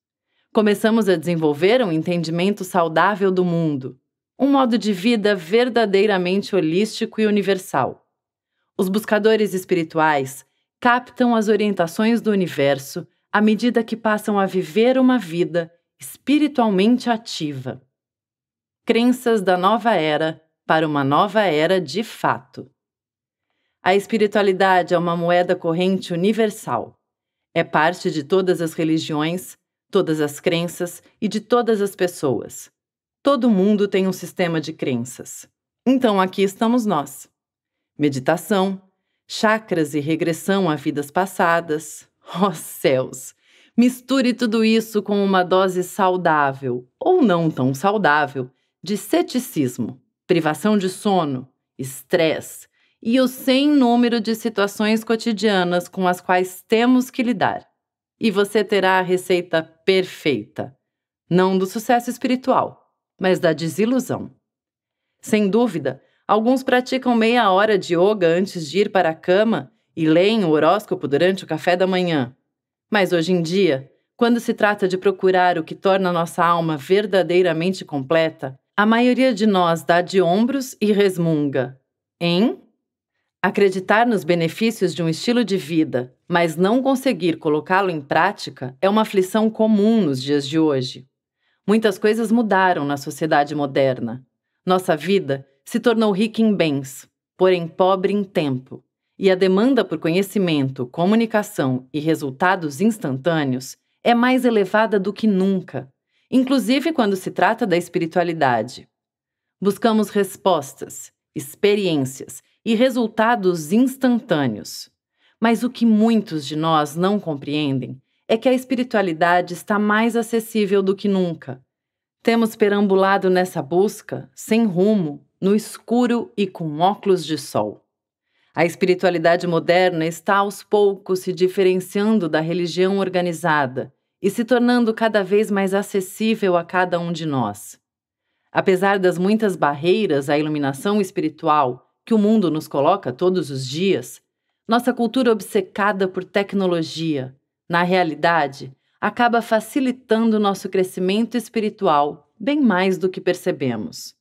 Começamos a desenvolver um entendimento saudável do mundo, um modo de vida verdadeiramente holístico e universal. Os buscadores espirituais captam as orientações do universo à medida que passam a viver uma vida espiritualmente ativa. Crenças da nova era para uma nova era de fato. A espiritualidade é uma moeda corrente universal. É parte de todas as religiões, todas as crenças e de todas as pessoas Todo mundo tem um sistema de crenças. Então aqui estamos nós. Meditação, chakras e regressão a vidas passadas. Oh céus! Misture tudo isso com uma dose saudável, ou não tão saudável, de ceticismo, privação de sono, estresse e o sem número de situações cotidianas com as quais temos que lidar. E você terá a receita perfeita. Não do sucesso espiritual, mas da desilusão. Sem dúvida, alguns praticam meia hora de yoga antes de ir para a cama e leem o horóscopo durante o café da manhã. Mas hoje em dia, quando se trata de procurar o que torna nossa alma verdadeiramente completa, a maioria de nós dá de ombros e resmunga. Em Acreditar nos benefícios de um estilo de vida, mas não conseguir colocá-lo em prática é uma aflição comum nos dias de hoje. Muitas coisas mudaram na sociedade moderna. Nossa vida se tornou rica em bens, porém pobre em tempo. E a demanda por conhecimento, comunicação e resultados instantâneos é mais elevada do que nunca, inclusive quando se trata da espiritualidade. Buscamos respostas, experiências e resultados instantâneos. Mas o que muitos de nós não compreendem é que a espiritualidade está mais acessível do que nunca. Temos perambulado nessa busca, sem rumo, no escuro e com óculos de sol. A espiritualidade moderna está aos poucos se diferenciando da religião organizada e se tornando cada vez mais acessível a cada um de nós. Apesar das muitas barreiras à iluminação espiritual que o mundo nos coloca todos os dias, nossa cultura obcecada por tecnologia, na realidade, acaba facilitando nosso crescimento espiritual bem mais do que percebemos.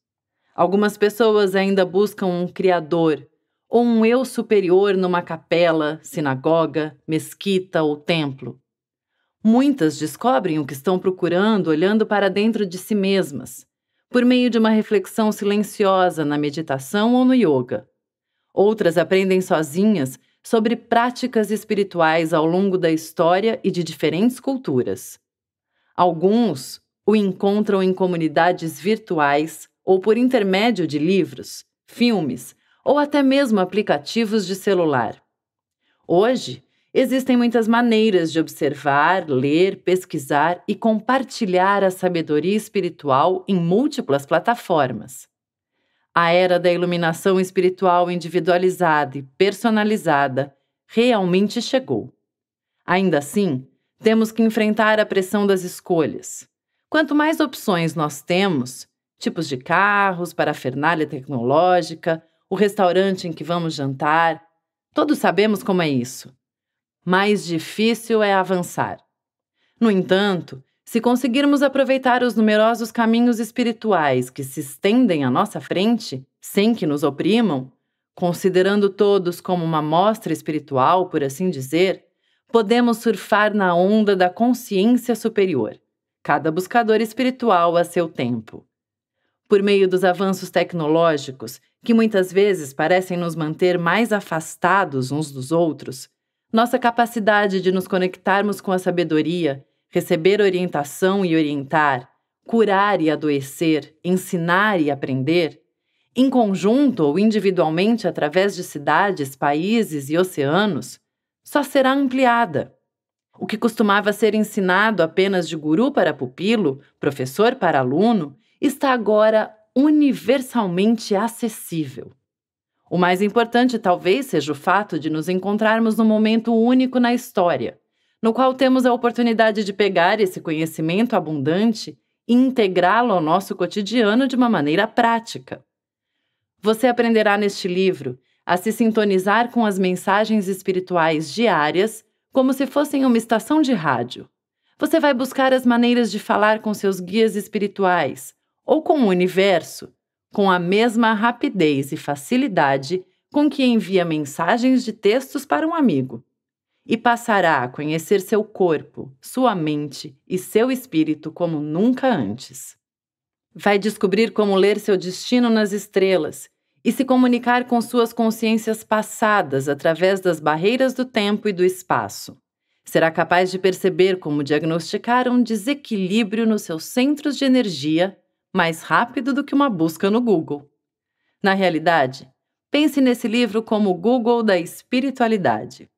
Algumas pessoas ainda buscam um criador ou um eu superior numa capela, sinagoga, mesquita ou templo. Muitas descobrem o que estão procurando olhando para dentro de si mesmas, por meio de uma reflexão silenciosa na meditação ou no yoga. Outras aprendem sozinhas sobre práticas espirituais ao longo da história e de diferentes culturas. Alguns o encontram em comunidades virtuais ou por intermédio de livros, filmes ou até mesmo aplicativos de celular. Hoje, existem muitas maneiras de observar, ler, pesquisar e compartilhar a sabedoria espiritual em múltiplas plataformas. A era da iluminação espiritual individualizada e personalizada realmente chegou. Ainda assim, temos que enfrentar a pressão das escolhas. Quanto mais opções nós temos tipos de carros, parafernália tecnológica, o restaurante em que vamos jantar todos sabemos como é isso. Mais difícil é avançar. No entanto, se conseguirmos aproveitar os numerosos caminhos espirituais que se estendem à nossa frente, sem que nos oprimam, considerando todos como uma mostra espiritual, por assim dizer, podemos surfar na onda da consciência superior, cada buscador espiritual a seu tempo. Por meio dos avanços tecnológicos, que muitas vezes parecem nos manter mais afastados uns dos outros, nossa capacidade de nos conectarmos com a sabedoria receber orientação e orientar, curar e adoecer, ensinar e aprender, em conjunto ou individualmente através de cidades, países e oceanos, só será ampliada. O que costumava ser ensinado apenas de guru para pupilo, professor para aluno, está agora universalmente acessível. O mais importante talvez seja o fato de nos encontrarmos num momento único na história, no qual temos a oportunidade de pegar esse conhecimento abundante e integrá-lo ao nosso cotidiano de uma maneira prática. Você aprenderá neste livro a se sintonizar com as mensagens espirituais diárias como se fossem uma estação de rádio. Você vai buscar as maneiras de falar com seus guias espirituais ou com o universo com a mesma rapidez e facilidade com que envia mensagens de textos para um amigo e passará a conhecer seu corpo, sua mente e seu espírito como nunca antes. Vai descobrir como ler seu destino nas estrelas e se comunicar com suas consciências passadas através das barreiras do tempo e do espaço. Será capaz de perceber como diagnosticar um desequilíbrio nos seus centros de energia mais rápido do que uma busca no Google. Na realidade, pense nesse livro como o Google da espiritualidade.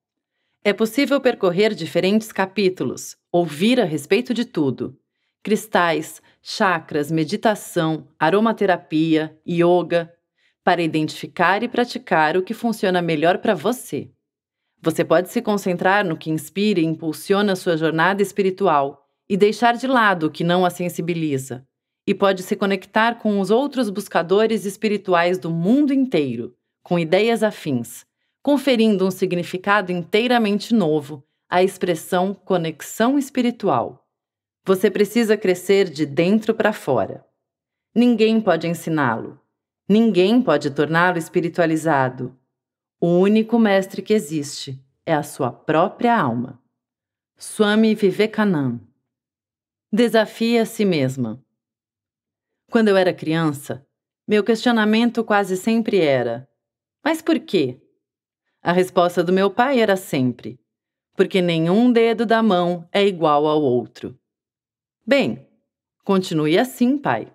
É possível percorrer diferentes capítulos, ouvir a respeito de tudo: cristais, chakras, meditação, aromaterapia, yoga, para identificar e praticar o que funciona melhor para você. Você pode se concentrar no que inspira e impulsiona a sua jornada espiritual e deixar de lado o que não a sensibiliza. E pode se conectar com os outros buscadores espirituais do mundo inteiro, com ideias afins conferindo um significado inteiramente novo à expressão conexão espiritual. Você precisa crescer de dentro para fora. Ninguém pode ensiná-lo. Ninguém pode torná-lo espiritualizado. O único mestre que existe é a sua própria alma. Swami Vivekananda. Desafie a si mesma. Quando eu era criança, meu questionamento quase sempre era: mas por quê? A resposta do meu pai era sempre: porque nenhum dedo da mão é igual ao outro. Bem, continue assim, pai.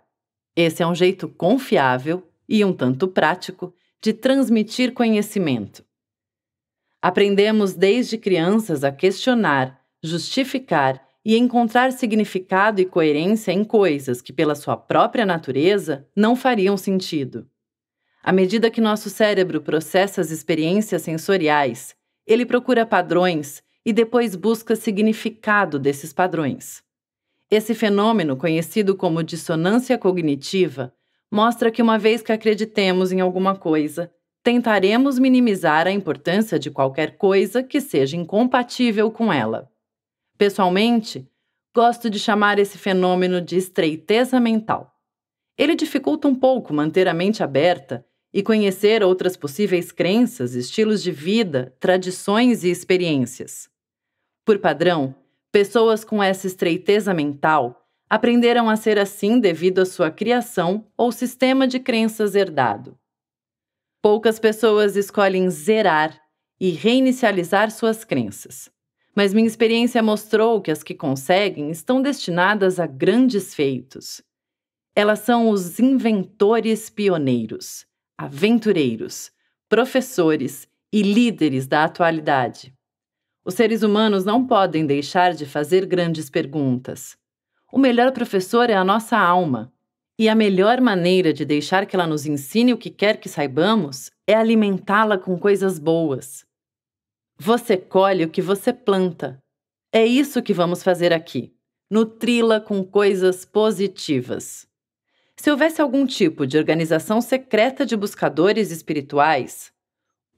Esse é um jeito confiável e um tanto prático de transmitir conhecimento. Aprendemos desde crianças a questionar, justificar e encontrar significado e coerência em coisas que, pela sua própria natureza, não fariam sentido. À medida que nosso cérebro processa as experiências sensoriais, ele procura padrões e depois busca significado desses padrões. Esse fenômeno, conhecido como dissonância cognitiva, mostra que uma vez que acreditemos em alguma coisa, tentaremos minimizar a importância de qualquer coisa que seja incompatível com ela. Pessoalmente, gosto de chamar esse fenômeno de estreiteza mental. Ele dificulta um pouco manter a mente aberta e conhecer outras possíveis crenças, estilos de vida, tradições e experiências. Por padrão, pessoas com essa estreiteza mental aprenderam a ser assim devido à sua criação ou sistema de crenças herdado. Poucas pessoas escolhem zerar e reinicializar suas crenças, mas minha experiência mostrou que as que conseguem estão destinadas a grandes feitos. Elas são os inventores pioneiros aventureiros, professores e líderes da atualidade. Os seres humanos não podem deixar de fazer grandes perguntas. O melhor professor é a nossa alma, e a melhor maneira de deixar que ela nos ensine o que quer que saibamos é alimentá-la com coisas boas. Você colhe o que você planta. É isso que vamos fazer aqui. Nutri-la com coisas positivas. Se houvesse algum tipo de organização secreta de buscadores espirituais,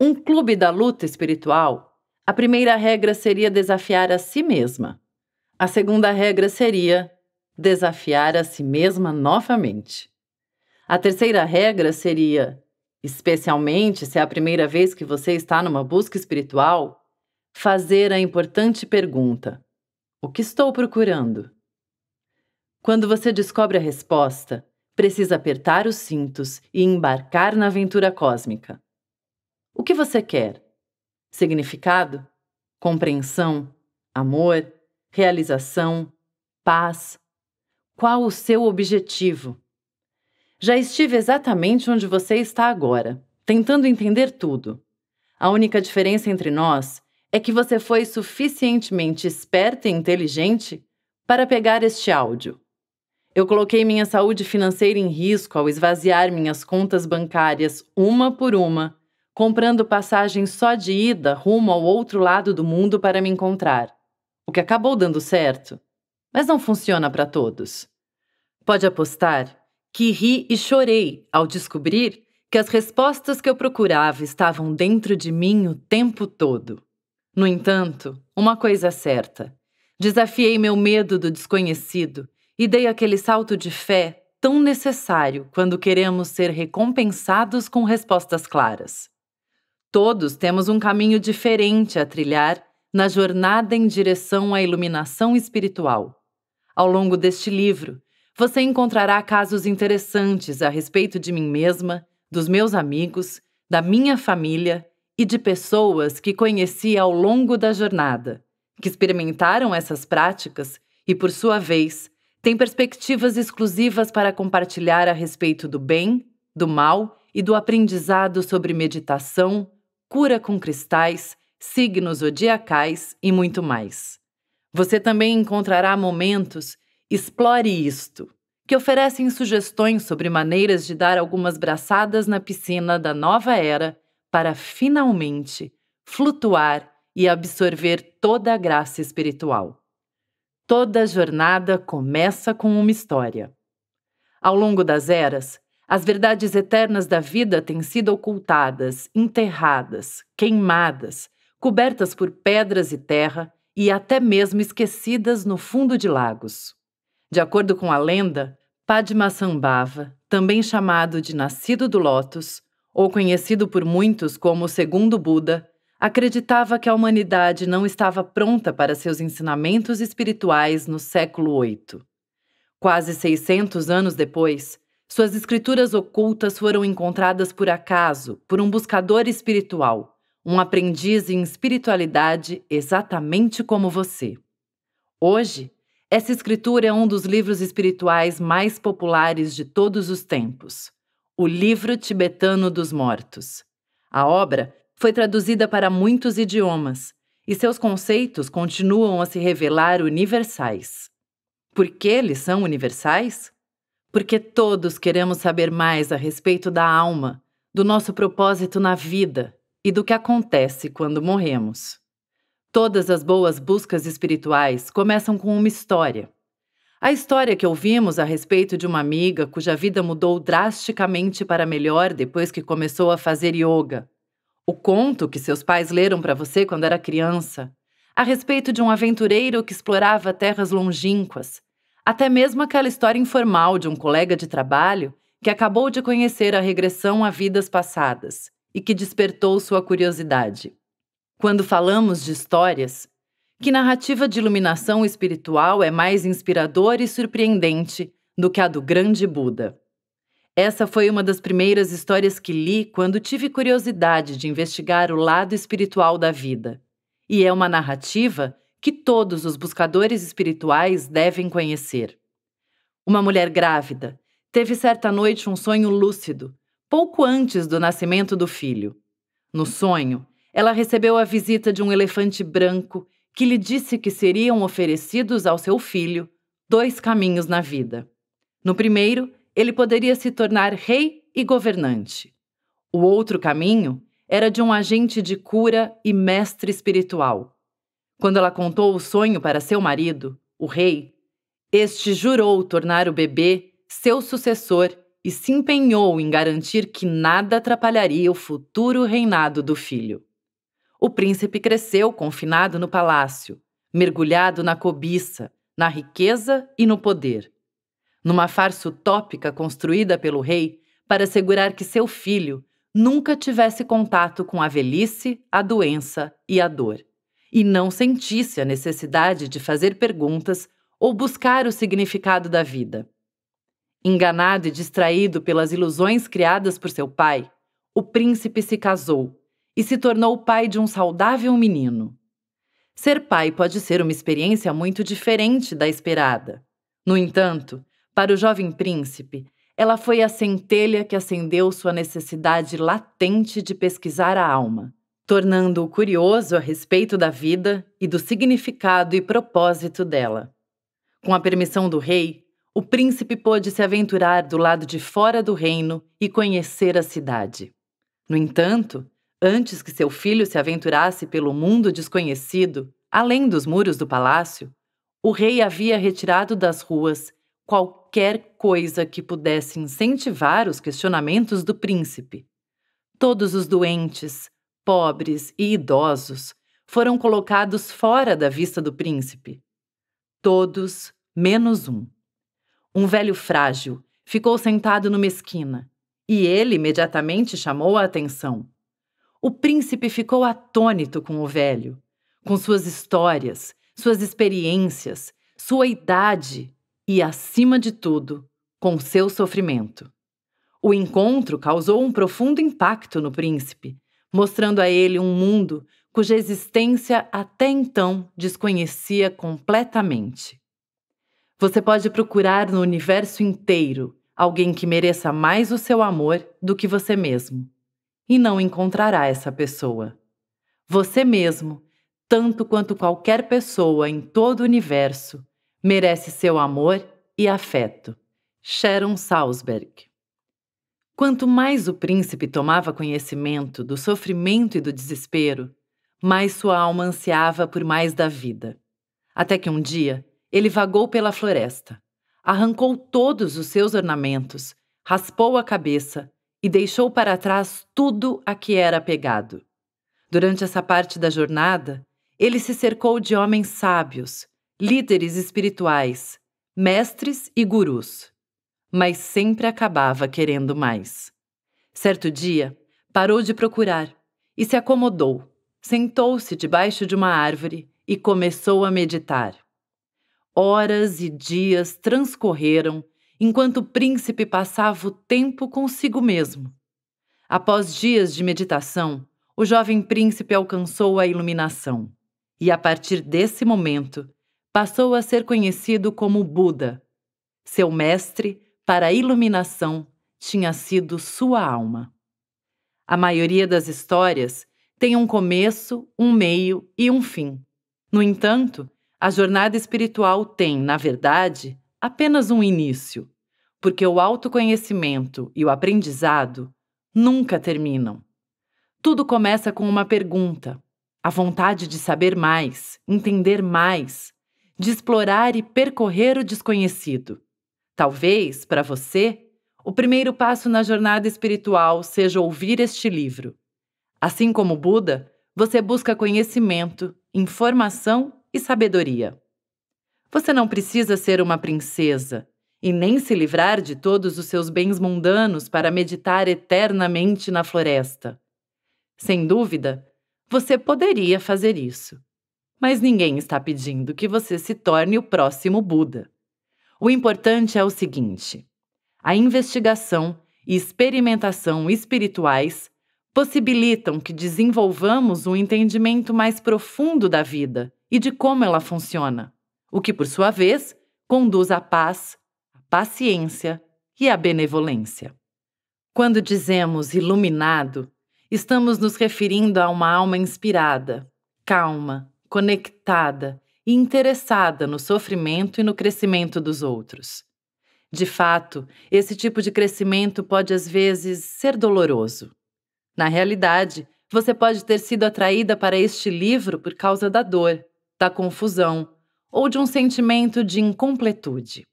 um clube da luta espiritual, a primeira regra seria desafiar a si mesma. A segunda regra seria desafiar a si mesma novamente. A terceira regra seria, especialmente se é a primeira vez que você está numa busca espiritual, fazer a importante pergunta: O que estou procurando? Quando você descobre a resposta, precisa apertar os cintos e embarcar na aventura cósmica. O que você quer? Significado? Compreensão? Amor? Realização? Paz? Qual o seu objetivo? Já estive exatamente onde você está agora, tentando entender tudo. A única diferença entre nós é que você foi suficientemente esperta e inteligente para pegar este áudio. Eu coloquei minha saúde financeira em risco ao esvaziar minhas contas bancárias uma por uma, comprando passagens só de ida rumo ao outro lado do mundo para me encontrar. O que acabou dando certo, mas não funciona para todos. Pode apostar que ri e chorei ao descobrir que as respostas que eu procurava estavam dentro de mim o tempo todo. No entanto, uma coisa é certa: desafiei meu medo do desconhecido e dei aquele salto de fé tão necessário quando queremos ser recompensados com respostas claras. Todos temos um caminho diferente a trilhar na jornada em direção à iluminação espiritual. Ao longo deste livro, você encontrará casos interessantes a respeito de mim mesma, dos meus amigos, da minha família e de pessoas que conheci ao longo da jornada, que experimentaram essas práticas e, por sua vez, tem perspectivas exclusivas para compartilhar a respeito do bem, do mal e do aprendizado sobre meditação, cura com cristais, signos zodiacais e muito mais. Você também encontrará momentos Explore Isto, que oferecem sugestões sobre maneiras de dar algumas braçadas na piscina da nova era para finalmente flutuar e absorver toda a graça espiritual. Toda jornada começa com uma história. Ao longo das eras, as verdades eternas da vida têm sido ocultadas, enterradas, queimadas, cobertas por pedras e terra e até mesmo esquecidas no fundo de lagos. De acordo com a lenda, Padma Sambhava, também chamado de Nascido do Lótus, ou conhecido por muitos como o Segundo Buda, acreditava que a humanidade não estava pronta para seus ensinamentos espirituais no século VIII. Quase 600 anos depois, suas escrituras ocultas foram encontradas por acaso por um buscador espiritual, um aprendiz em espiritualidade exatamente como você. Hoje, essa escritura é um dos livros espirituais mais populares de todos os tempos, o Livro Tibetano dos Mortos. A obra foi traduzida para muitos idiomas e seus conceitos continuam a se revelar universais. Por que eles são universais? Porque todos queremos saber mais a respeito da alma, do nosso propósito na vida e do que acontece quando morremos. Todas as boas buscas espirituais começam com uma história. A história que ouvimos a respeito de uma amiga cuja vida mudou drasticamente para melhor depois que começou a fazer yoga, o conto que seus pais leram para você quando era criança, a respeito de um aventureiro que explorava terras longínquas, até mesmo aquela história informal de um colega de trabalho que acabou de conhecer a regressão a vidas passadas e que despertou sua curiosidade. Quando falamos de histórias, que narrativa de iluminação espiritual é mais inspiradora e surpreendente do que a do grande Buda? Essa foi uma das primeiras histórias que li quando tive curiosidade de investigar o lado espiritual da vida. E é uma narrativa que todos os buscadores espirituais devem conhecer. Uma mulher grávida teve certa noite um sonho lúcido, pouco antes do nascimento do filho. No sonho, ela recebeu a visita de um elefante branco que lhe disse que seriam oferecidos ao seu filho dois caminhos na vida. No primeiro, ele poderia se tornar rei e governante. O outro caminho era de um agente de cura e mestre espiritual. Quando ela contou o sonho para seu marido, o rei, este jurou tornar o bebê seu sucessor e se empenhou em garantir que nada atrapalharia o futuro reinado do filho. O príncipe cresceu confinado no palácio, mergulhado na cobiça, na riqueza e no poder numa farsa utópica construída pelo rei para assegurar que seu filho nunca tivesse contato com a velhice, a doença e a dor, e não sentisse a necessidade de fazer perguntas ou buscar o significado da vida. Enganado e distraído pelas ilusões criadas por seu pai, o príncipe se casou e se tornou pai de um saudável menino. Ser pai pode ser uma experiência muito diferente da esperada. No entanto, para o jovem príncipe, ela foi a centelha que acendeu sua necessidade latente de pesquisar a alma, tornando-o curioso a respeito da vida e do significado e propósito dela. Com a permissão do rei, o príncipe pôde se aventurar do lado de fora do reino e conhecer a cidade. No entanto, antes que seu filho se aventurasse pelo mundo desconhecido, além dos muros do palácio, o rei havia retirado das ruas qualquer coisa que pudesse incentivar os questionamentos do príncipe. Todos os doentes, pobres e idosos foram colocados fora da vista do príncipe. Todos, menos um. Um velho frágil ficou sentado numa esquina e ele imediatamente chamou a atenção. O príncipe ficou atônito com o velho, com suas histórias, suas experiências, sua idade e, acima de tudo, com seu sofrimento. O encontro causou um profundo impacto no príncipe, mostrando a ele um mundo cuja existência até então desconhecia completamente. Você pode procurar no universo inteiro alguém que mereça mais o seu amor do que você mesmo, e não encontrará essa pessoa. Você mesmo, tanto quanto qualquer pessoa em todo o universo, merece seu amor e afeto. Sharon Salzberg. Quanto mais o príncipe tomava conhecimento do sofrimento e do desespero, mais sua alma ansiava por mais da vida. Até que um dia ele vagou pela floresta, arrancou todos os seus ornamentos, raspou a cabeça e deixou para trás tudo a que era pegado. Durante essa parte da jornada, ele se cercou de homens sábios líderes espirituais, mestres e gurus. Mas sempre acabava querendo mais. Certo dia, parou de procurar e se acomodou. Sentou-se debaixo de uma árvore e começou a meditar. Horas e dias transcorreram enquanto o príncipe passava o tempo consigo mesmo. Após dias de meditação, o jovem príncipe alcançou a iluminação, e a partir desse momento passou a ser conhecido como Buda. Seu mestre, para a iluminação, tinha sido sua alma. A maioria das histórias tem um começo, um meio e um fim. No entanto, a jornada espiritual tem, na verdade, apenas um início, porque o autoconhecimento e o aprendizado nunca terminam. Tudo começa com uma pergunta, a vontade de saber mais, entender mais, de explorar e percorrer o desconhecido. Talvez, para você, o primeiro passo na jornada espiritual seja ouvir este livro. Assim como Buda, você busca conhecimento, informação e sabedoria. Você não precisa ser uma princesa e nem se livrar de todos os seus bens mundanos para meditar eternamente na floresta. Sem dúvida, você poderia fazer isso. Mas ninguém está pedindo que você se torne o próximo Buda. O importante é o seguinte: a investigação e experimentação espirituais possibilitam que desenvolvamos um entendimento mais profundo da vida e de como ela funciona, o que, por sua vez, conduz à paz, à paciência e à benevolência. Quando dizemos iluminado, estamos nos referindo a uma alma inspirada, calma, conectada e interessada no sofrimento e no crescimento dos outros. De fato, esse tipo de crescimento pode às vezes ser doloroso. Na realidade, você pode ter sido atraída para este livro por causa da dor, da confusão ou de um sentimento de incompletude.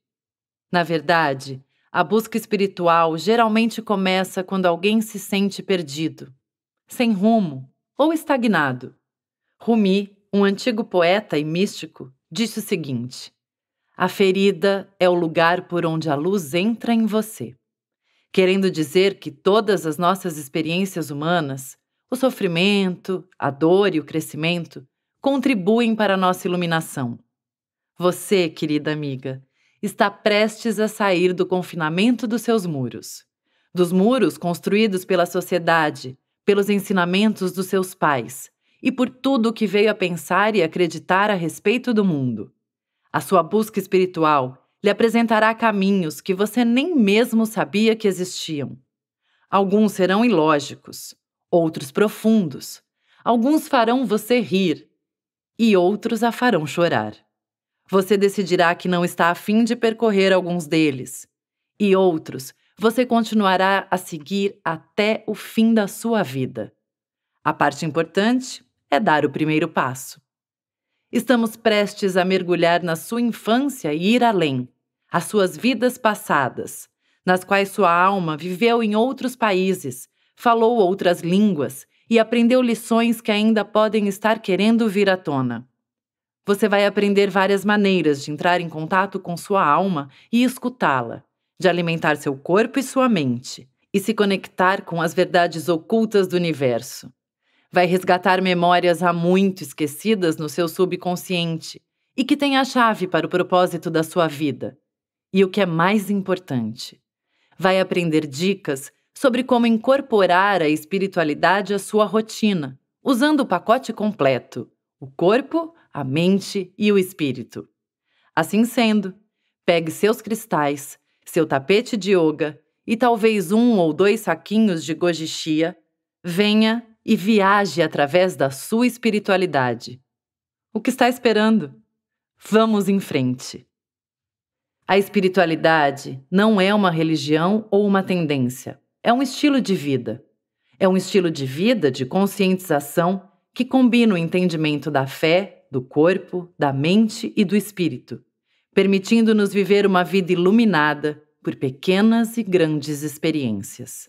Na verdade, a busca espiritual geralmente começa quando alguém se sente perdido, sem rumo ou estagnado. Rumi um antigo poeta e místico, disse o seguinte: A ferida é o lugar por onde a luz entra em você. Querendo dizer que todas as nossas experiências humanas, o sofrimento, a dor e o crescimento, contribuem para a nossa iluminação. Você, querida amiga, está prestes a sair do confinamento dos seus muros. Dos muros construídos pela sociedade, pelos ensinamentos dos seus pais, e por tudo o que veio a pensar e acreditar a respeito do mundo. A sua busca espiritual lhe apresentará caminhos que você nem mesmo sabia que existiam. Alguns serão ilógicos, outros profundos, alguns farão você rir e outros a farão chorar. Você decidirá que não está afim de percorrer alguns deles, e outros você continuará a seguir até o fim da sua vida. A parte importante é dar o primeiro passo. Estamos prestes a mergulhar na sua infância e ir além, às suas vidas passadas, nas quais sua alma viveu em outros países, falou outras línguas e aprendeu lições que ainda podem estar querendo vir à tona. Você vai aprender várias maneiras de entrar em contato com sua alma e escutá-la, de alimentar seu corpo e sua mente, e se conectar com as verdades ocultas do universo vai resgatar memórias há muito esquecidas no seu subconsciente e que tem a chave para o propósito da sua vida. E o que é mais importante, vai aprender dicas sobre como incorporar a espiritualidade à sua rotina, usando o pacote completo: o corpo, a mente e o espírito. Assim sendo, pegue seus cristais, seu tapete de yoga e talvez um ou dois saquinhos de goji chia, venha e viaje através da sua espiritualidade. O que está esperando? Vamos em frente. A espiritualidade não é uma religião ou uma tendência, é um estilo de vida. É um estilo de vida de conscientização que combina o entendimento da fé, do corpo, da mente e do espírito, permitindo-nos viver uma vida iluminada por pequenas e grandes experiências.